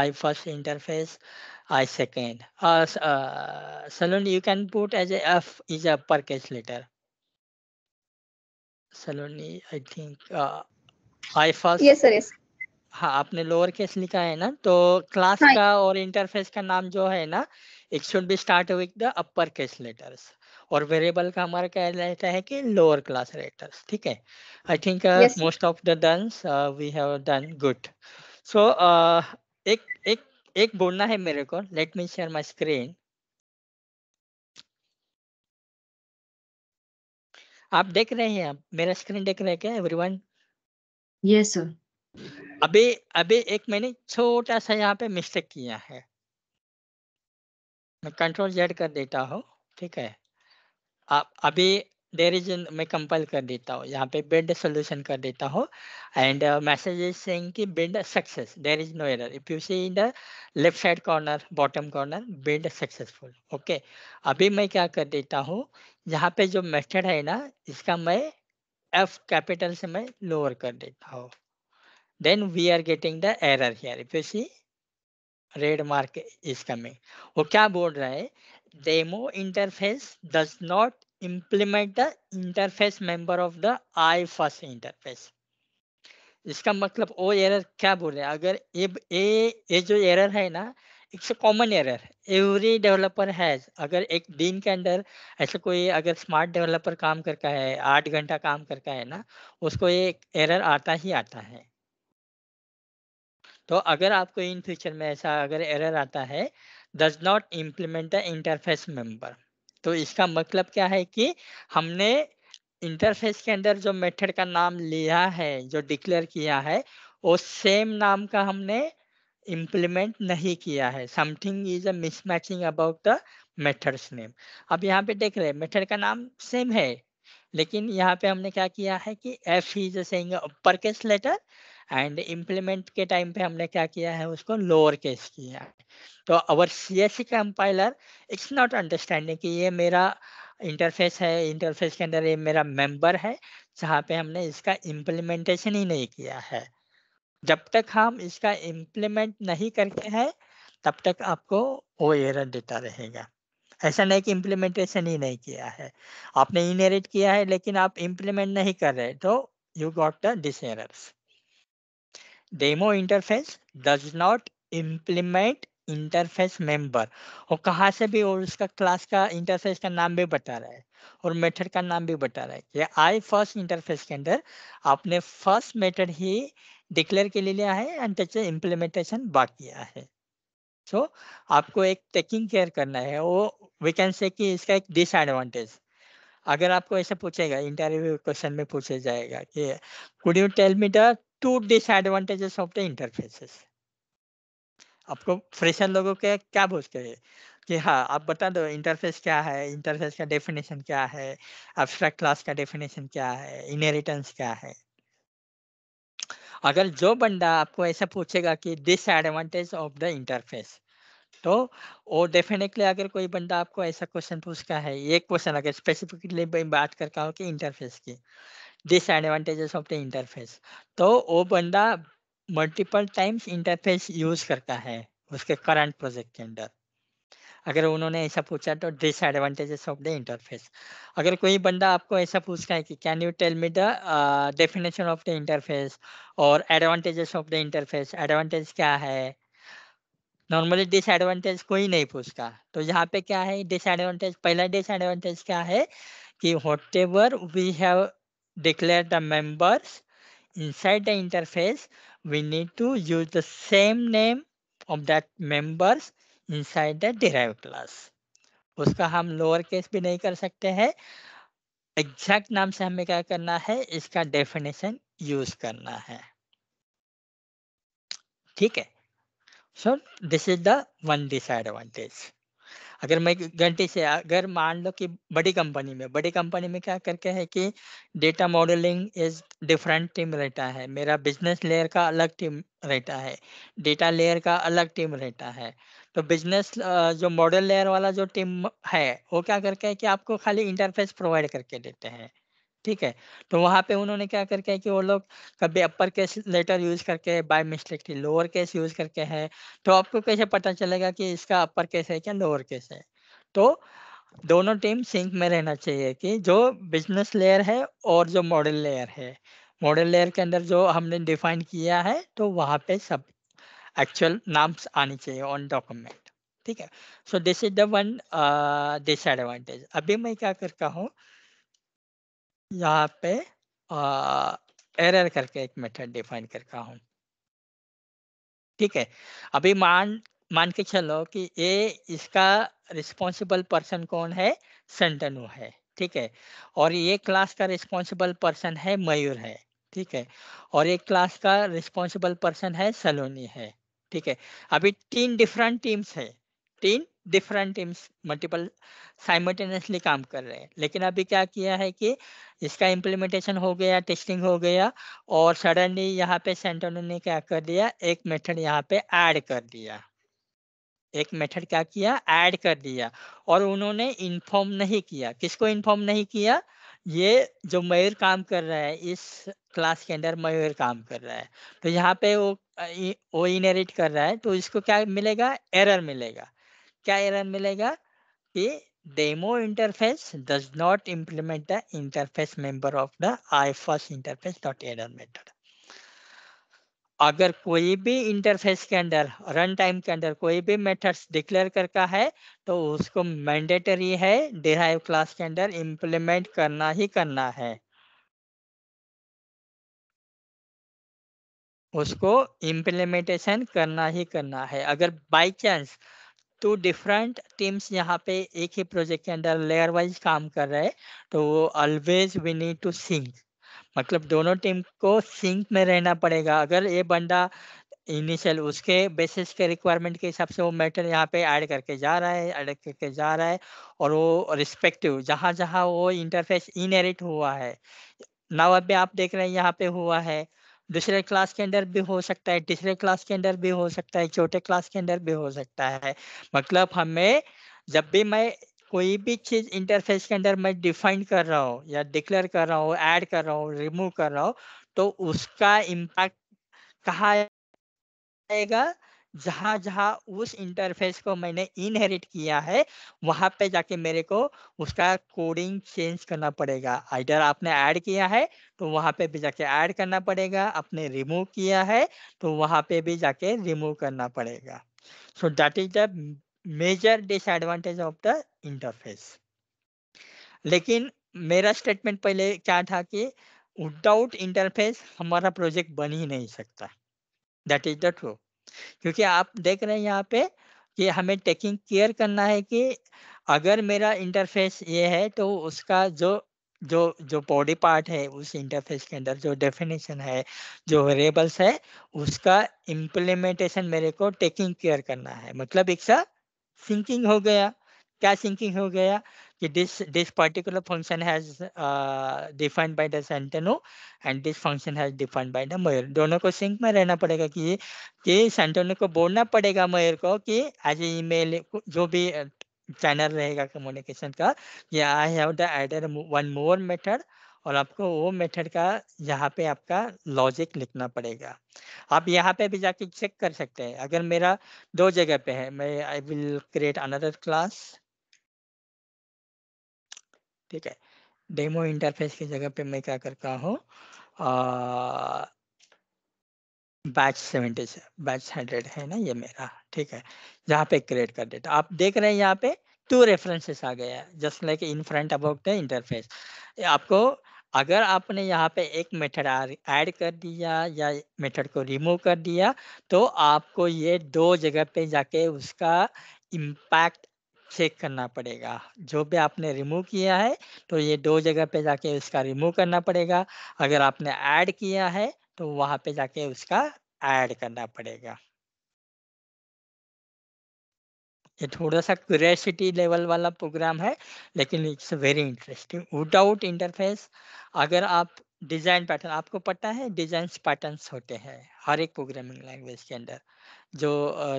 I first interface, I second. as Uh, uh, Saloni, you can put as a F is a per case letter. Saloni, I think uh, I first. Yes, sir, yes. हाँ आपने lower case लिखा है ना तो class का और interface का नाम जो है ना it should be start with the upper case letters और वेरिएबल का हमारा क्या रहता है कि लोअर क्लास रेटर्स ठीक है I think most of the डंस वी हैव डन गुड सो एक एक एक बोलना है मेरे को let me share my screen आप देख रहे हैं आप मेरा स्क्रीन देख रहे हैं क्या एवरीवन यस सर अभी अभी एक मैंने छोटा सा यहाँ पे मिस्टेक किया है मैं कंट्रोल जेड कर देता हूँ ठीक है आप अभी देर इज मैं कंपाइल कर देता हूँ यहाँ पे बिल्ड सोल्यूशन कर देता हूँ एंड मैसेज इज सेइंग कि build success there is no error if you see in the left side corner bottom corner build successful okay अभी मैं क्या कर देता हूँ यहाँ पे जो मेथड है ना इसका मैं एफ कैपिटल से मैं लोअर कर देता हूँ then we are getting the error here if you see red mark is coming वो क्या बोल रहा है demo interface does not implement the interface member of the I first interface. इसका मतलब वो एरर क्या बोले अगर ये ये जो एरर है ना it's common error every developer has अगर एक दिन के अंदर ऐसा कोई अगर स्मार्ट डेवलपर काम करता है आठ घंटा काम करता है ना उसको ये एरर आता ही आता है तो अगर आपको इन फ्यूचर में ऐसा अगर एरर आता है does not implement the interface member. तो इसका मतलब क्या है कि हमने इंटरफेस के अंदर जो मेथड का नाम लिया है जो डिक्लेयर किया है वो सेम नाम का हमने इम्प्लीमेंट नहीं किया है something is a mismatching about the methods name अब यहाँ पे देख रहे हैं मेथड का नाम सेम है लेकिन यहाँ पे हमने क्या किया है कि F is saying upper case letter and implement के टाइम पे हमने क्या किया है उसको लोअर केस किया है तो our C S C compiler it's not understanding कि ये मेरा इंटरफेस है इंटरफेस के अंदर ये मेरा मेंबर है जहाँ पे हमने इसका इम्प्लीमेंटेशन ही नहीं किया है जब तक हम इसका इम्प्लीमेंट नहीं करते हैं तब तक आपको वो एरर देता रहेगा ऐसा नहीं कि इम्प्लीमेंटेशन ही नहीं किया है आपने इनहेरिट किया है लेकिन आप इम्प्लीमेंट नहीं कर रहे तो you got the this errors demo interface does not implement interface member और कहा से भी और उसका क्लास का इंटरफेस का नाम भी बता रहा है और मेथड का नाम भी बता रहा है ये आई फर्स्ट इंटरफेस के अंदर आपने फर्स्ट मेथड ही डिक्लेयर के लिए लिया है एंड तक इम्प्लीमेंटेशन बाकी है सो so, आपको एक टेकिंग केयर करना है वो वी कैन से कि इसका एक डिसएडवांटेज अगर आपको ऐसा पूछेगा इंटरव्यू क्वेश्चन में पूछे जाएगा कि could you tell me the two disadvantages of the interfaces. आपको फ्रेशर लोगों के क्या पूछते हैं कि हाँ आप बता दो इंटरफेस क्या है इंटरफेस का डेफिनेशन क्या है एब्स्ट्रैक्ट क्लास का डेफिनेशन क्या है इनहेरिटेंस क्या है अगर जो बंदा आपको ऐसा पूछेगा कि डिसएडवांटेज ऑफ द इंटरफेस तो वो डेफिनेटली अगर कोई बंदा आपको ऐसा क्वेश्चन पूछता है ये क्वेश्चन अगर स्पेसिफिकली बात करता हो कि इंटरफेस की डिसएडवांटेजेस ऑफ द इंटरफेस तो वो बंदा मल्टीपल टाइम्स इंटरफेस यूज करता है उसके करंट प्रोजेक्ट के अंदर अगर उन्होंने ऐसा पूछा तो डिसएडवांटेजेस ऑफ द इंटरफेस अगर कोई बंदा आपको ऐसा पूछता है कि can you tell me the definition of the interface और advantages of the interface advantage क्या है नॉर्मली डिसएडवांटेज कोई नहीं पूछता तो यहाँ पे क्या है डिसएडवांटेज पहला डिसएडवांटेज क्या है कि whatever we have declare the members inside the interface, we need to use the same name of that members inside the derived class. उसका हम लोअर केस भी नहीं कर सकते हैं एग्जैक्ट नाम से हमें क्या करना है इसका डेफिनेशन यूज करना है ठीक है so this is the one disadvantage अगर मैं घंटी से अगर मान लो कि बड़ी कंपनी में बड़ी कंपनी में क्या करके है कि data modelling is different team रहता है मेरा बिजनेस लेयर का अलग टीम रहता है डेटा लेयर का अलग टीम रहता है तो बिजनेस जो मॉडल लेयर वाला जो टीम है वो क्या करके है कि आपको खाली इंटरफेस प्रोवाइड करके देते हैं ठीक है तो वहां पे उन्होंने क्या करके है कि वो लोग कभी अपर केस लेटर यूज करके by mistakenly lower case use करके है तो आपको कैसे पता चलेगा कि इसका अपर केस है क्या लोअर केस है तो दोनों टीम सिंक में रहना चाहिए कि जो बिजनेस लेयर है और जो मॉडल लेयर है मॉडल लेयर के अंदर जो हमने डिफाइन किया है तो वहां पे सब एक्चुअल नाम्स आने चाहिए ऑन डॉक्यूमेंट ठीक है so this is the one disadvantage अभी मैं क्या करता हूँ यहाँ पे एरर करके एक मेथड डिफाइन करता हूँ ठीक है अभी मान मान के चलो कि ये इसका रिस्पॉन्सिबल पर्सन कौन है संतनु है ठीक है और ये क्लास का रिस्पॉन्सिबल पर्सन है मयूर है ठीक है और एक क्लास का रिस्पॉन्सिबल पर्सन है सलोनी है ठीक है अभी तीन डिफरेंट टीम्स है तीन डिफरेंट टीम्स मल्टीपल साइमल्टेनियसली काम कर रहे हैं लेकिन अभी क्या किया है कि इसका इम्प्लीमेंटेशन हो गया टेस्टिंग हो गया और सडनली यहाँ पे सेंटर ने क्या कर दिया एक मेथड यहाँ पे ऐड कर दिया एक मेथड क्या किया ऐड कर दिया और उन्होंने इन्फॉर्म नहीं किया किसको इन्फॉर्म नहीं किया ये जो मयूर काम कर रहा है इस क्लास के अंदर मयूर काम कर रहा है तो यहाँ पे वो वो इनहेरिट कर रहा है तो इसको क्या मिलेगा एरर मिलेगा क्या एरर मिलेगा कि demo interface does not implement the interface member of the I interface dot error method अगर कोई भी इंटरफेस के अंदर रन टाइम के अंदर कोई भी मेथड्स डिक्लेयर करता है तो उसको मैंडेटरी है डिराइव क्लास के अंदर इंप्लीमेंट करना ही करना है उसको इम्प्लीमेंटेशन करना ही करना है अगर by chance two different teams यहाँ पे एक ही प्रोजेक्ट के अंदर लेयर वाइज काम कर रहे हैं तो always we need to sync मतलब दोनों टीम को सिंक में रहना पड़ेगा अगर ये बंदा इनिशियल उसके बेसिस के रिक्वायरमेंट के हिसाब से वो मैटर यहाँ पे ऐड करके जा रहा है ऐड करके जा रहा है और वो रिस्पेक्टिव जहाँ जहाँ वो इंटरफेस इनहेरिट हुआ है नाव अभी आप देख रहे हैं यहाँ पे हुआ है दूसरे क्लास के अंदर भी हो सकता है तीसरे क्लास के अंदर भी हो सकता है छोटे क्लास के अंदर भी हो सकता है मतलब हमें जब भी मैं कोई भी चीज़ इंटरफेस के अंदर मैं डिफाइन कर रहा हूँ या डिक्लेयर कर रहा हूँ ऐड कर रहा हूँ रिमूव कर रहा हूँ तो उसका इम्पैक्ट कहा आएगा जहां जहां उस इंटरफेस को मैंने इनहेरिट किया है वहां पे जाके मेरे को उसका कोडिंग चेंज करना पड़ेगा आइडर आपने ऐड किया है तो वहां पे भी जाके ऐड करना पड़ेगा आपने रिमूव किया है तो वहां पे भी जाके रिमूव करना पड़ेगा so that is the major disadvantage of the interface लेकिन मेरा स्टेटमेंट पहले क्या था कि विदाउट इंटरफेस हमारा प्रोजेक्ट बन ही नहीं सकता दैट इज द ट्रू क्योंकि आप देख रहे हैं यहाँ पे कि हमें टेकिंग केयर करना है कि अगर मेरा इंटरफेस ये है तो उसका जो जो जो बॉडी पार्ट है उस इंटरफेस के अंदर जो डेफिनेशन है जो वेरिएबल्स है उसका इम्प्लीमेंटेशन मेरे को टेकिंग केयर करना है मतलब एक सा सिंकिंग हो गया क्या सिंकिंग हो गया this this particular function has uh, defined by the सेंटेनो and this function has defined by the Mayur दोनों को सिंक में रहना पड़ेगा कि कि सेंटेनो को बोलना पड़ेगा मयूर को कि एज ए ईमेल जो भी चैनल रहेगा कम्युनिकेशन का ये I have the added one more method और आपको वो मेथड का यहाँ पे आपका लॉजिक लिखना पड़ेगा आप यहाँ पे भी जाके चेक कर सकते हैं अगर मेरा दो जगह पे है मैं I will create another class ठीक है डेमो इंटरफेस की जगह पे मैं क्या करता हूँ बैच सेवेंटी से बैच हंड्रेड है ना ये मेरा ठीक है जहाँ पे क्रिएट कर देता आप देख रहे हैं यहाँ पे टू रेफरेंसेस आ गया just like in front about the interface आपको अगर आपने यहाँ पे एक मेथड ऐड कर दिया या मेथड को रिमूव कर दिया तो आपको ये दो जगह पे जाके उसका इम्पैक्ट चेक करना पड़ेगा जो भी आपने रिमूव किया है तो ये दो जगह पे जाके उसका रिमूव करना पड़ेगा अगर आपने ऐड किया है तो वहाँ पे जाके उसका ऐड करना पड़ेगा ये थोड़ा सा क्यूरियसिटी लेवल वाला प्रोग्राम है लेकिन it's very interesting without interface अगर आप डिजाइन पैटर्न आपको पता है डिजाइन पैटर्न्स होते हैं हर एक प्रोग्रामिंग लैंग्वेज के अंदर जो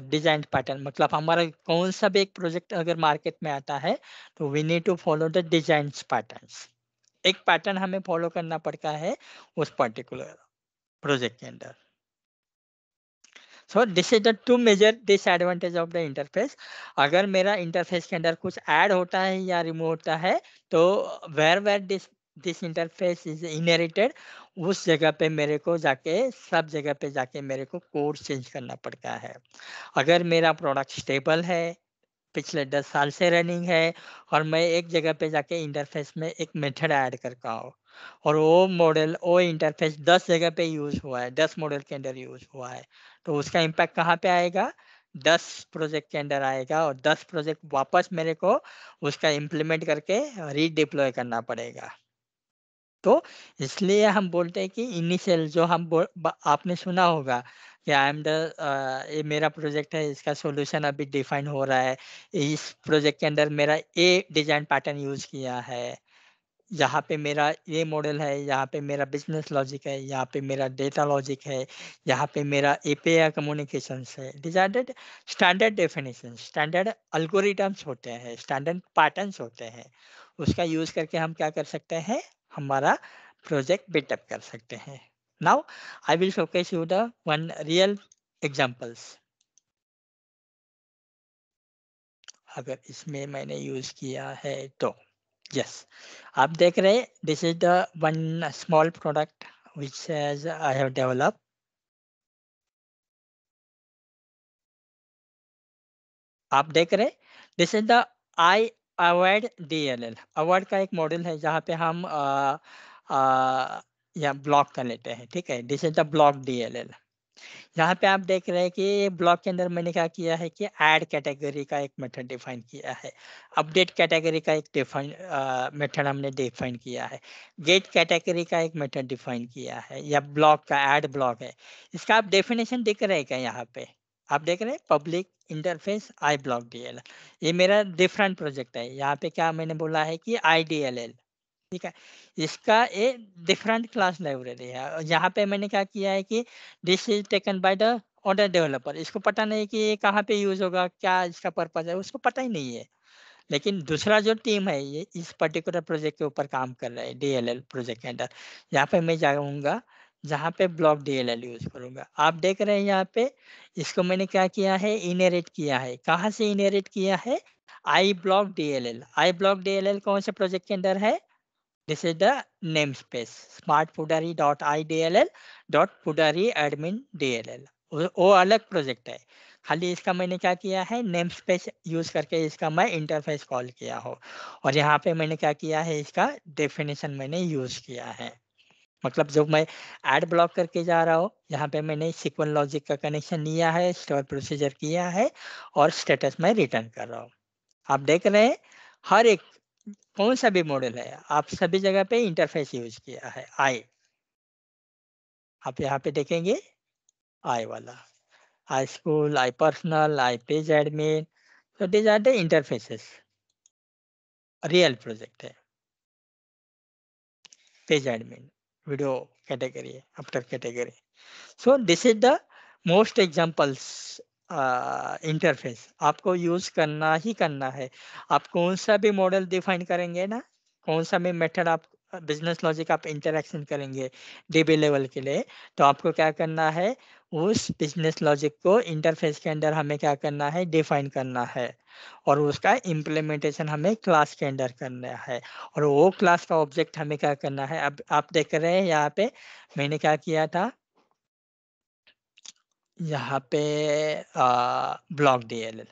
डिजाइन पैटर्न मतलब हमारा कौन सा भी एक प्रोजेक्ट अगर मार्केट में आता है तो we need to follow the design patterns एक पैटर्न हमें फॉलो करना पड़ता है उस पर्टिकुलर प्रोजेक्ट के अंदर so this is the two major disadvantage of the interface अगर मेरा इंटरफेस के अंदर कुछ ऐड होता है या रिमूव होता है तो where where this this interface is inherited उस जगह पे मेरे को जाके सब जगह पे जाके मेरे को कोड चेंज करना पड़ता है अगर मेरा प्रोडक्ट स्टेबल है पिछले दस साल से रनिंग है और मैं एक जगह पे जाके इंटरफेस में एक मेथड ऐड करता हूँ और वो मॉडल वो इंटरफेस दस जगह पे यूज हुआ है दस मॉडल के अंदर यूज हुआ है तो उसका इम्पैक्ट कहाँ पे आएगा दस प्रोजेक्ट के अंदर आएगा और दस प्रोजेक्ट वापस मेरे को उसका इम्प्लीमेंट करके रीडिप्लॉय करना पड़ेगा तो इसलिए हम बोलते हैं कि इनिशियल जो हम आपने सुना होगा कि आई एम द ये मेरा प्रोजेक्ट है इसका सॉल्यूशन अभी डिफाइन हो रहा है इस प्रोजेक्ट के अंदर मेरा ए डिजाइन पैटर्न यूज किया है यहाँ पे मेरा ये मॉडल है यहाँ पे मेरा बिजनेस लॉजिक है यहाँ पे मेरा डेटा लॉजिक है यहाँ पे मेरा ए या कम्युनिकेशन है decided standard definition standard algorithms होते हैं स्टैंडर्ड पैटर्न्स होते हैं उसका यूज करके हम क्या कर सकते हैं हमारा प्रोजेक्ट बिल्टअप कर सकते हैं now I will focus you the one real examples अगर इसमें मैंने यूज किया है तो यस yes. आप देख रहे this is the one small product which as I have develop आप देख रहे this is the I avoid L avoid का एक मॉडल है जहाँ पे हम या ब्लॉक कर लेते हैं ठीक है this is the block L यहाँ पे आप देख रहे हैं कि ब्लॉक के अंदर मैंने क्या किया है कि ऐड कैटेगरी का एक मेथड डिफाइन किया है अपडेट कैटेगरी का एक डिफाइन मेथड हमने डिफाइन किया है गेट कैटेगरी का एक मेथड डिफाइन किया है या ब्लॉक का ऐड ब्लॉक है इसका आप डेफिनेशन दिख रहे क्या यहाँ पे आप देख रहे हैं public interface I block DL ये मेरा डिफरेंट प्रोजेक्ट है यहाँ पे क्या मैंने बोला है कि आई डी एल एल ठीक है इसका ये डिफरेंट क्लास लाइब्रेरी है यहाँ पे मैंने क्या किया है कि this is taken by the order developer इसको पता नहीं कि ये कहाँ पे यूज होगा क्या इसका पर्पज है उसको पता ही नहीं है लेकिन दूसरा जो टीम है ये इस पर्टिकुलर प्रोजेक्ट के ऊपर काम कर रहा है डीएलएल प्रोजेक्ट के अंदर यहाँ पे मैं जाऊँगा जहाँ पे ब्लॉक डीएलएल यूज करूंगा आप देख रहे हैं यहाँ पे इसको मैंने क्या किया है इनहेरिट किया है कहाँ से इनहेरिट किया है I block DLL I block DLL कौन से प्रोजेक्ट के अंदर है this is the namespace smart Pudari dot I D L L dot Pudari admin D L L वो अलग प्रोजेक्ट है खाली इसका मैंने क्या किया है नेम स्पेस यूज करके इसका मैं इंटरफेस कॉल किया हो और यहाँ पे मैंने क्या किया है इसका डेफिनेशन मैंने यूज किया है मतलब जब मैं एड ब्लॉक करके जा रहा हूँ यहाँ पे मैंने सिक्वन लॉजिक का कनेक्शन लिया है स्टोर प्रोसीजर किया है और स्टेटस मैं रिटर्न कर रहा हूँ आप देख रहे हैं हर एक कौन सा भी मॉडल है आप सभी जगह पे इंटरफेस यूज किया है आई आप यहाँ पे देखेंगे आई वाला I school I personal I page admin तो these are the interfaces real project है page admin video category after category. So this is the most examples uh, interface aapko use karna hi karna hai aap kaun sa bhi model define karenge na kaun sa bhi method aap business logic आप interaction करेंगे DB level के लिए तो आपको क्या करना है उस बिजनेस लॉजिक को इंटरफेस के अंदर हमें क्या करना है डिफाइन करना है और उसका इम्प्लीमेंटेशन हमें क्लास के अंदर करना है और वो क्लास का ऑब्जेक्ट हमें क्या करना है अब आप देख रहे हैं यहाँ पे मैंने क्या किया था यहाँ पे ब्लॉक एल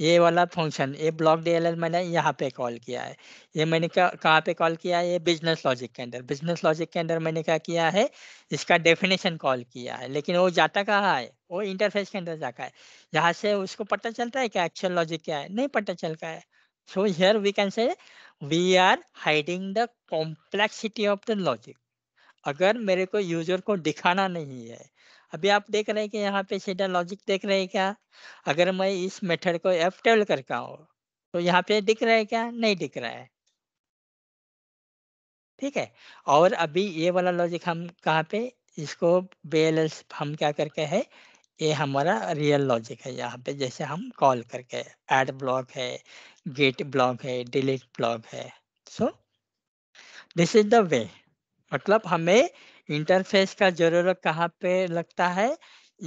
ये वाला फंक्शन ये ब्लॉक एल मैंने यहाँ पे कॉल किया है ये मैंने कहाँ पे कॉल किया है ये बिजनेस लॉजिक के अंदर बिजनेस लॉजिक के अंदर मैंने क्या किया है इसका डेफिनेशन कॉल किया है लेकिन वो जाता कहाँ है वो इंटरफेस के अंदर जाता है यहाँ से उसको पता चलता है कि एक्चुअल लॉजिक क्या है नहीं पता चलता है so here we can say we are hiding the complexity of the logic अगर मेरे को यूजर को दिखाना नहीं है अभी आप देख रहे हैं कि यहाँ पे सीधा लॉजिक देख रहे हैं क्या अगर मैं इस मेथड को एफ ट्वेल्व करता हूँ तो यहाँ पे दिख रहा है क्या नहीं दिख रहा है ठीक है और अभी ये वाला लॉजिक हम कहाँ पे इसको बेल हम क्या करके है ये हमारा रियल लॉजिक है यहाँ पे जैसे हम कॉल करके एड ब्लॉक है गेट ब्लॉक है डिलीट ब्लॉक है so this is the way मतलब हमें इंटरफेस का जरूरत कहाँ पे लगता है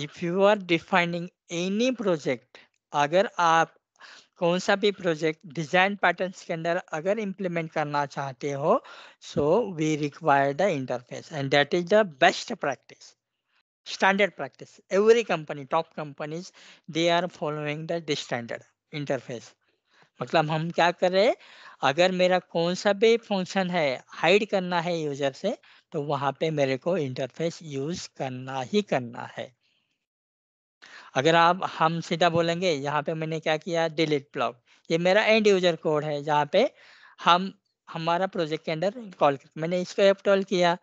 if you are defining any project अगर आप कौन सा भी प्रोजेक्ट डिजाइन पैटर्न्स के अंदर अगर इम्प्लीमेंट करना चाहते हो so we require the interface and that is the best practice standard practice every company top companies they are following the standard interface मतलब हम क्या कर रहे अगर मेरा कौन सा भी फंक्शन है हाइड करना है यूजर से तो वहां पे मेरे को इंटरफेस यूज करना ही करना है अगर आप हम सीधा बोलेंगे यहाँ पे मैंने क्या किया डिलीट ब्लॉक ये मेरा एंड यूजर कोड है जहाँ पे हम हमारा प्रोजेक्ट के अंदर कॉल मैंने इसको एपटॉल किया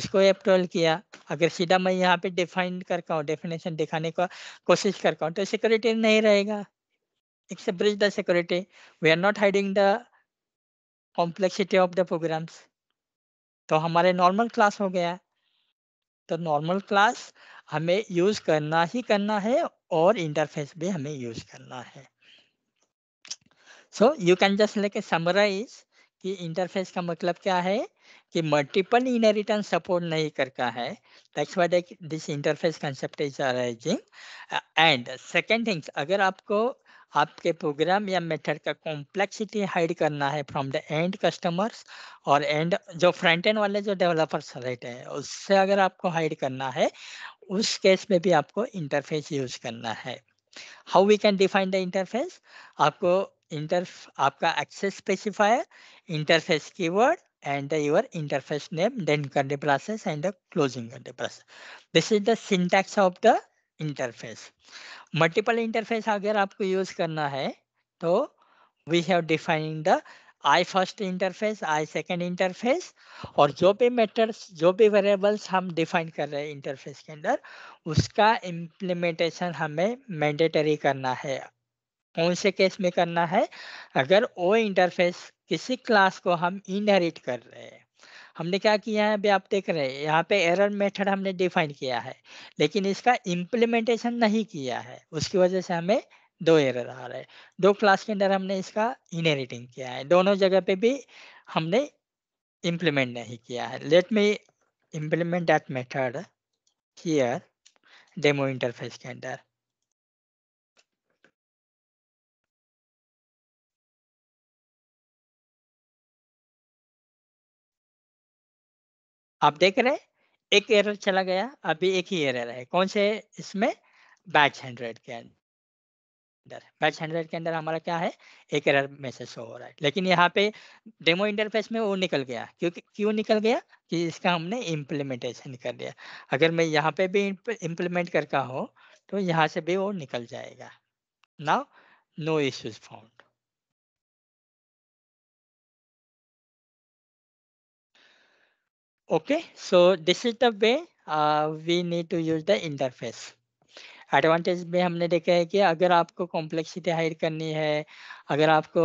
इसको एपटॉल किया अगर सीधा मैं यहाँ पे डिफाइन करता हूँ डेफिनेशन दिखाने का कोशिश करता हूँ तो सिक्योरिटी नहीं रहेगा it's breach the security we are not hiding the complexity of the programs तो हमारे नॉर्मल क्लास हो गया तो नॉर्मल क्लास हमें यूज करना ही करना है और इंटरफेस भी हमें यूज करना है so you can just a summarise कि इंटरफेस का मतलब क्या है कि मल्टीपल इनहेरिटेंस सपोर्ट नहीं करता है that's why this interface concept is arising and second things अगर आपको आपके प्रोग्राम या मेथड का कॉम्प्लेक्सिटी हाइड करना है फ्रॉम द एंड कस्टमर्स और एंड जो फ्रंट एंड वाले जो डेवलपर्स रहते हैं उससे अगर आपको हाइड करना है उस केस में भी आपको इंटरफेस यूज करना है how we can define the interface आपको इंटर आपका access specifier interface keyword and the, your interface name, then curly process and the closing curly process. This is the syntax of the interface multiple interface अगर आपको use करना है तो we have defining the I first interface I second interface और जो भी matters जो भी वेरिएबल्स हम डिफाइन कर रहे हैं इंटरफेस के अंदर उसका इम्प्लीमेंटेशन हमें मैंडेटरी करना है कौन से केस में करना है अगर वो इंटरफेस किसी क्लास को हम इनहेरिट कर रहे हैं हमने क्या किया है अभी आप देख रहे हैं यहाँ पे एरर मेथड हमने डिफाइन किया है लेकिन इसका इम्प्लीमेंटेशन नहीं किया है उसकी वजह से हमें दो एरर आ रहे हैं दो क्लास के अंदर हमने इसका इनहेरिटिंग किया है दोनों जगह पे भी हमने इम्प्लीमेंट नहीं किया है let me implement that method here demo interface के अंदर आप देख रहे हैं एक एरर चला गया अभी एक ही एरर है कौन से इसमें बैच हंड्रेड के अंदर बैच हंड्रेड के अंदर हमारा क्या है एक एरर मैसेज शो हो रहा है लेकिन यहाँ पे डेमो इंटरफेस में वो निकल गया क्योंकि क्यों निकल गया कि इसका हमने इम्प्लीमेंटेशन कर दिया अगर मैं यहाँ पे भी इम्प्लीमेंट करता हूँ तो यहाँ से भी वो निकल जाएगा now no issues found Okay, so this is the way uh, we need to use the interface advantage में हमने देखा है कि अगर आपको कॉम्प्लेक्सिटी हाइड करनी है अगर आपको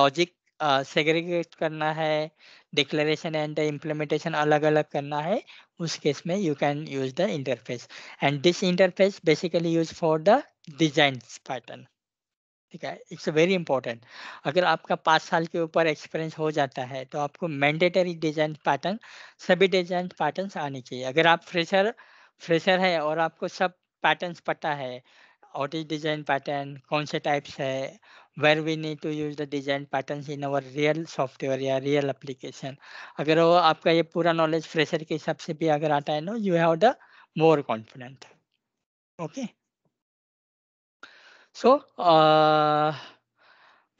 लॉजिक uh, सेग्रीगेट uh, करना है डिक्लेरेशन एंड द इम्प्लीमेंटेशन अलग अलग करना है उस केस में you can use the interface and this interface basically use for the design pattern ठीक है इट्स वेरी इंपॉर्टेंट अगर आपका पाँच साल के ऊपर एक्सपीरियंस हो जाता है तो आपको मैंडेटरी डिजाइन पैटर्न सभी डिजाइन पैटर्न आने चाहिए अगर आप फ्रेशर फ्रेशर है और आपको सब पैटर्न पता है ऑडिट डिजाइन पैटर्न कौन से टाइप्स है where we need to use the design pattern in our real software या रियल अप्लीकेशन अगर वो आपका ये पूरा नॉलेज फ्रेशर के हिसाब से भी अगर आता है ना you have the more confident okay So uh,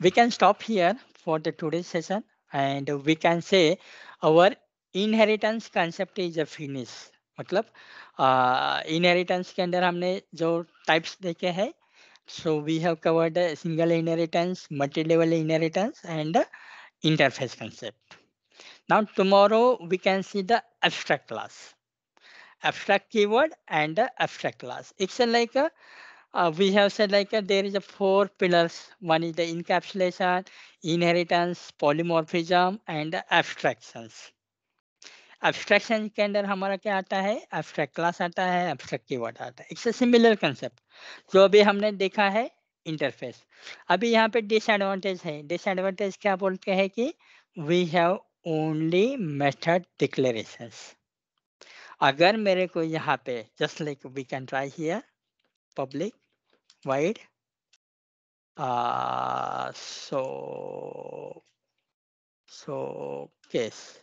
we can stop here for the today's session and we can say our inheritance concept is a finish. Uh, Matlab, inheritance ke So we have covered single inheritance, multi-level inheritance and interface concept. Now tomorrow we can see the abstract class. Abstract keyword and abstract class. It's like a uh, we have said like uh, there is a four pillars. One is the encapsulation, inheritance, polymorphism, and abstractions. Abstraction के अंदर हमारा क्या आता है abstract class आता है abstract keyword आता है It's a similar concept. जो अभी हमने देखा है इंटरफेस अभी यहाँ पे डिसएडवांटेज है डिसएडवांटेज क्या बोलते हैं कि we have only method declarations अगर मेरे को यहाँ पे just like we can try here public wide. Uh, so, so case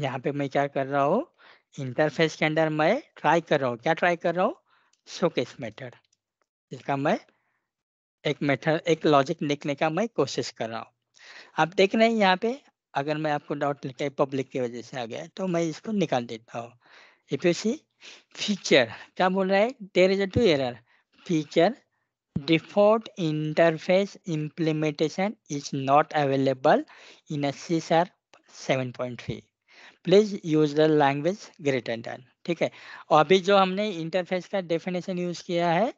यहाँ पे मैं क्या कर रहा हूँ इंटरफेस के अंदर मैं ट्राई कर रहा हूँ क्या ट्राई कर रहा हूँ शोकेस मेथड इसका मैं एक मेथड एक लॉजिक लिखने का मैं कोशिश कर रहा हूँ आप देख रहे हैं यहाँ पे अगर मैं आपको डाउट लिखा पब्लिक की वजह से आ गया तो मैं इसको निकाल देता हूँ इफ यू सी फीचर क्या बोल रहा है there is a two error feature default interface implementation is not available in C sharp seven point three please use the language greater than ठीक है और अभी जो हमने इंटरफेस का डेफिनेशन यूज किया है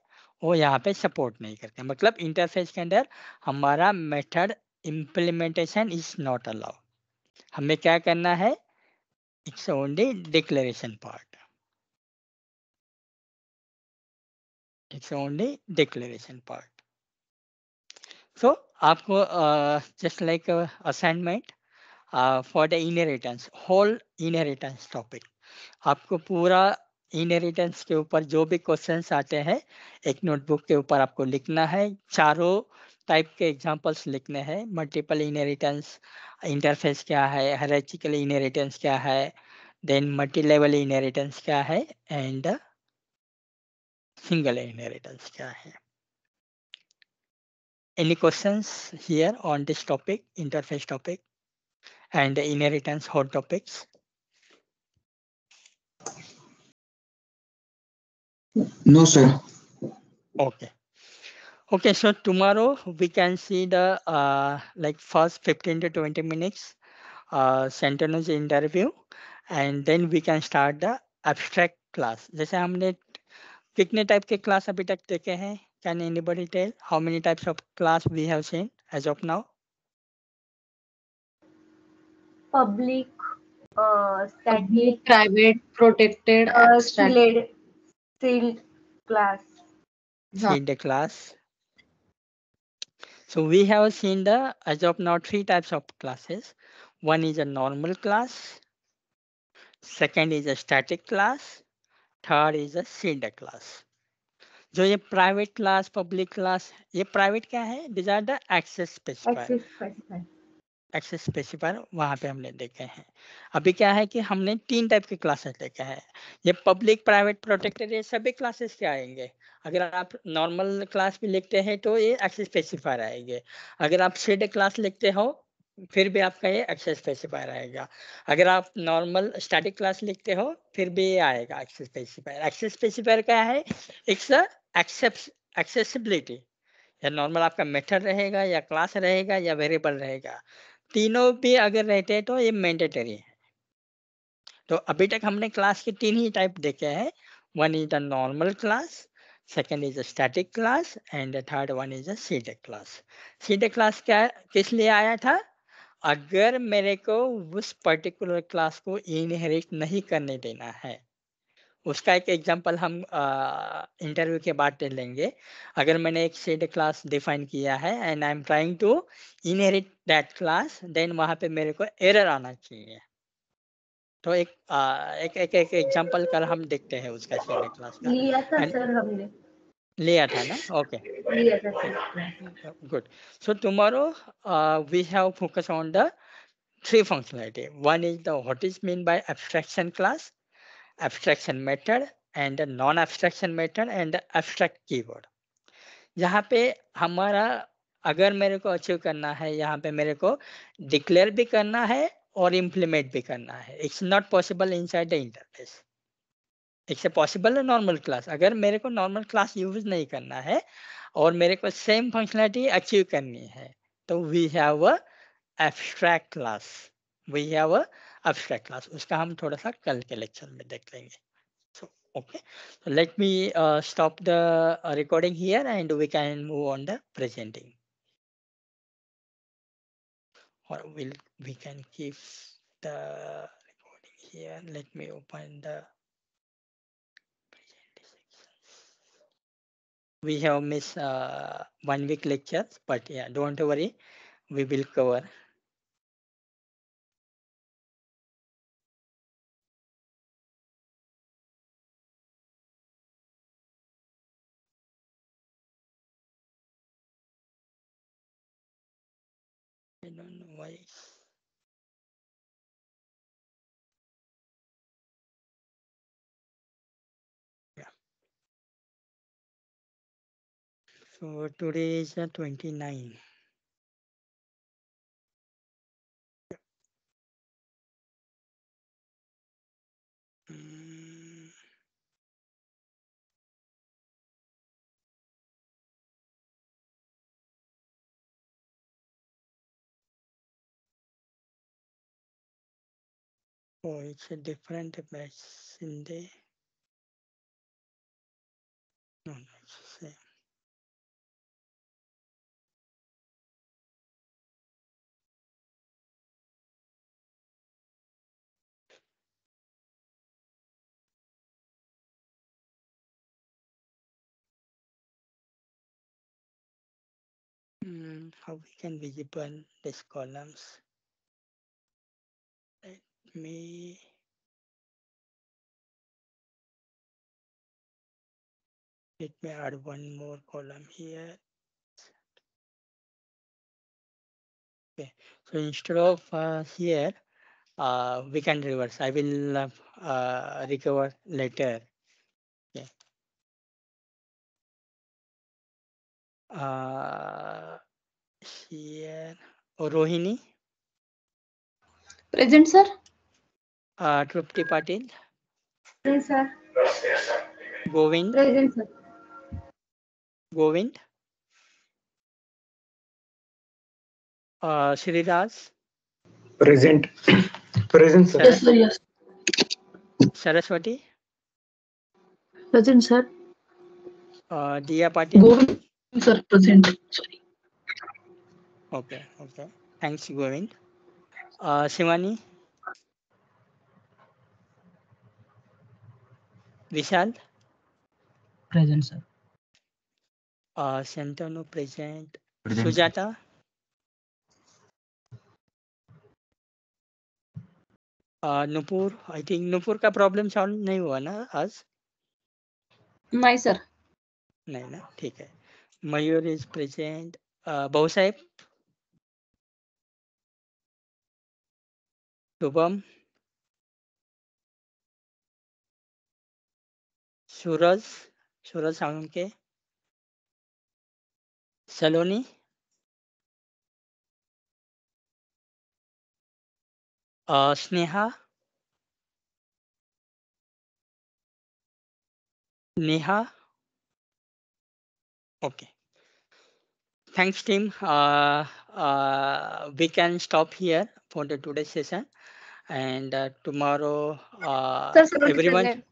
वो यहाँ पे सपोर्ट नहीं करते मतलब इंटरफेस के अंदर हमारा method implementation is not allowed हमें क्या करना है it's only declaration part it's only declaration part. So aapko uh, just आपको just assignment uh, for the inheritance whole inheritance topic aapko pura inheritance के ऊपर जो भी क्वेश्चंस आते हैं एक नोटबुक के ऊपर आपको लिखना है चारों टाइप के एग्जांपल्स लिखने हैं मल्टीपल इनहेरिटेंस इंटरफेस क्या है हरेचिकल इनहेरिटेंस क्या है देन मल्टी लेवल इनहेरिटेंस क्या है and single inheritance kya hai. Any questions here on this topic, interface topic and inheritance hot topics? No, sir. Okay. Okay, so tomorrow we can see the uh, like first 15 to 20 minutes uh, sentence interview and then we can start the abstract class. जैसे हमने कितने type के class अभी तक देखे हैं can anybody tell how many types of class we have seen as of now public static private protected sealed sealed class sealed class So we have seen the, as of now, three types of classes. One is a normal class. Second is a static class. Third is a class जो ये private class public class ये private क्या है these are the access specifier access specifier वहाँ पे हमने देखे हैं अभी क्या है कि हमने तीन टाइप के क्लासेस देखे हैं ये पब्लिक प्राइवेट प्रोटेक्टेड ये सभी क्लासेस के आएंगे अगर आप नॉर्मल क्लास भी लिखते हैं तो ये एक्सेस स्पेसिफायर आएंगे अगर आप शेड क्लास लिखते हो फिर भी आपका ये एक्सेस स्पेसिफायर आएगा अगर आप नॉर्मल स्टैटिक क्लास लिखते हो फिर भी ये आएगा एक्सेस स्पेसिफायर एक्सेस स्पेसिफायर क्या है इट्स एक्सेसिबिलिटी या नॉर्मल आपका मेथड रहेगा या क्लास रहेगा या वेरिएबल रहेगा तीनों भी अगर रहते हैं तो ये मैंडेटरी है तो अभी तक हमने क्लास के तीन ही टाइप देखे हैं one is the normal class second is a class and third one is one is a class class क्या किस लिए आया था अगर मेरे को उस पर्टिकुलर क्लास को इनहेरिट नहीं करने देना है उसका एक एग्जांपल हम इंटरव्यू के बाद ले लेंगे अगर मैंने एक सेट क्लास डिफाइन किया है and I am trying to inherit that class then वहां पे मेरे को एरर आना चाहिए तो एक आ, एक एक एग्जांपल कर हम देखते हैं उसका क्लास का लिया था सर हमने लिया था ना okay good so tomorrow we have focus on the three functionality one is the what is mean by abstraction class abstraction method and the non abstraction method and the abstract keyword यहाँ पे हमारा अगर मेरे को achieve करना है यहाँ पे मेरे को डिक्लेयर भी करना है और इम्प्लीमेंट भी करना है it's not possible inside the interface it's a possible है नॉर्मल क्लास अगर मेरे को नॉर्मल क्लास यूज नहीं करना है और मेरे को सेम फंक्शनलिटी अचीव करनी है तो we have abstract class we have abstract class उसका हम थोड़ा सा कल के लेक्चर में देख लेंगे so okay so let me stop the recording here and we can move on the presenting और will we can keep the recording here let me open the we have missed uh, one week lectures, but yeah, don't worry, we will cover. I don't know why. So today is the 29. Mm. Oh, it's a different batch in the no, no. Mm, how we can visible these columns. Let me let me add one more column here. Okay, so instead of uh, here, uh, we can reverse. I will uh, recover later uh, here oh, Rohini. Present, sir. Uh, Trupti Patil. Present, sir. Govind. Present, sir. Govind. Uh, Shridas. Present. Present, sir. Yes, sir. Yes. Saraswati. Present, sir. Uh, Diya Patil. Govind. sir present sorry okay okay thanks govind uh shivani vishal present sir uh shantanu present, present sujata uh, Nupur I think Nupur का problem solve नहीं हुआ ना आज नहीं sir नहीं ना ठीक है Mayur is present. Uh, Bausaib. Subham? Suraj? Suraj sound Saloni? Uh, Sneha? Neha? Okay. Thanks, team. Uh, uh, we can stop here for the today's session, and uh, tomorrow, uh, everyone.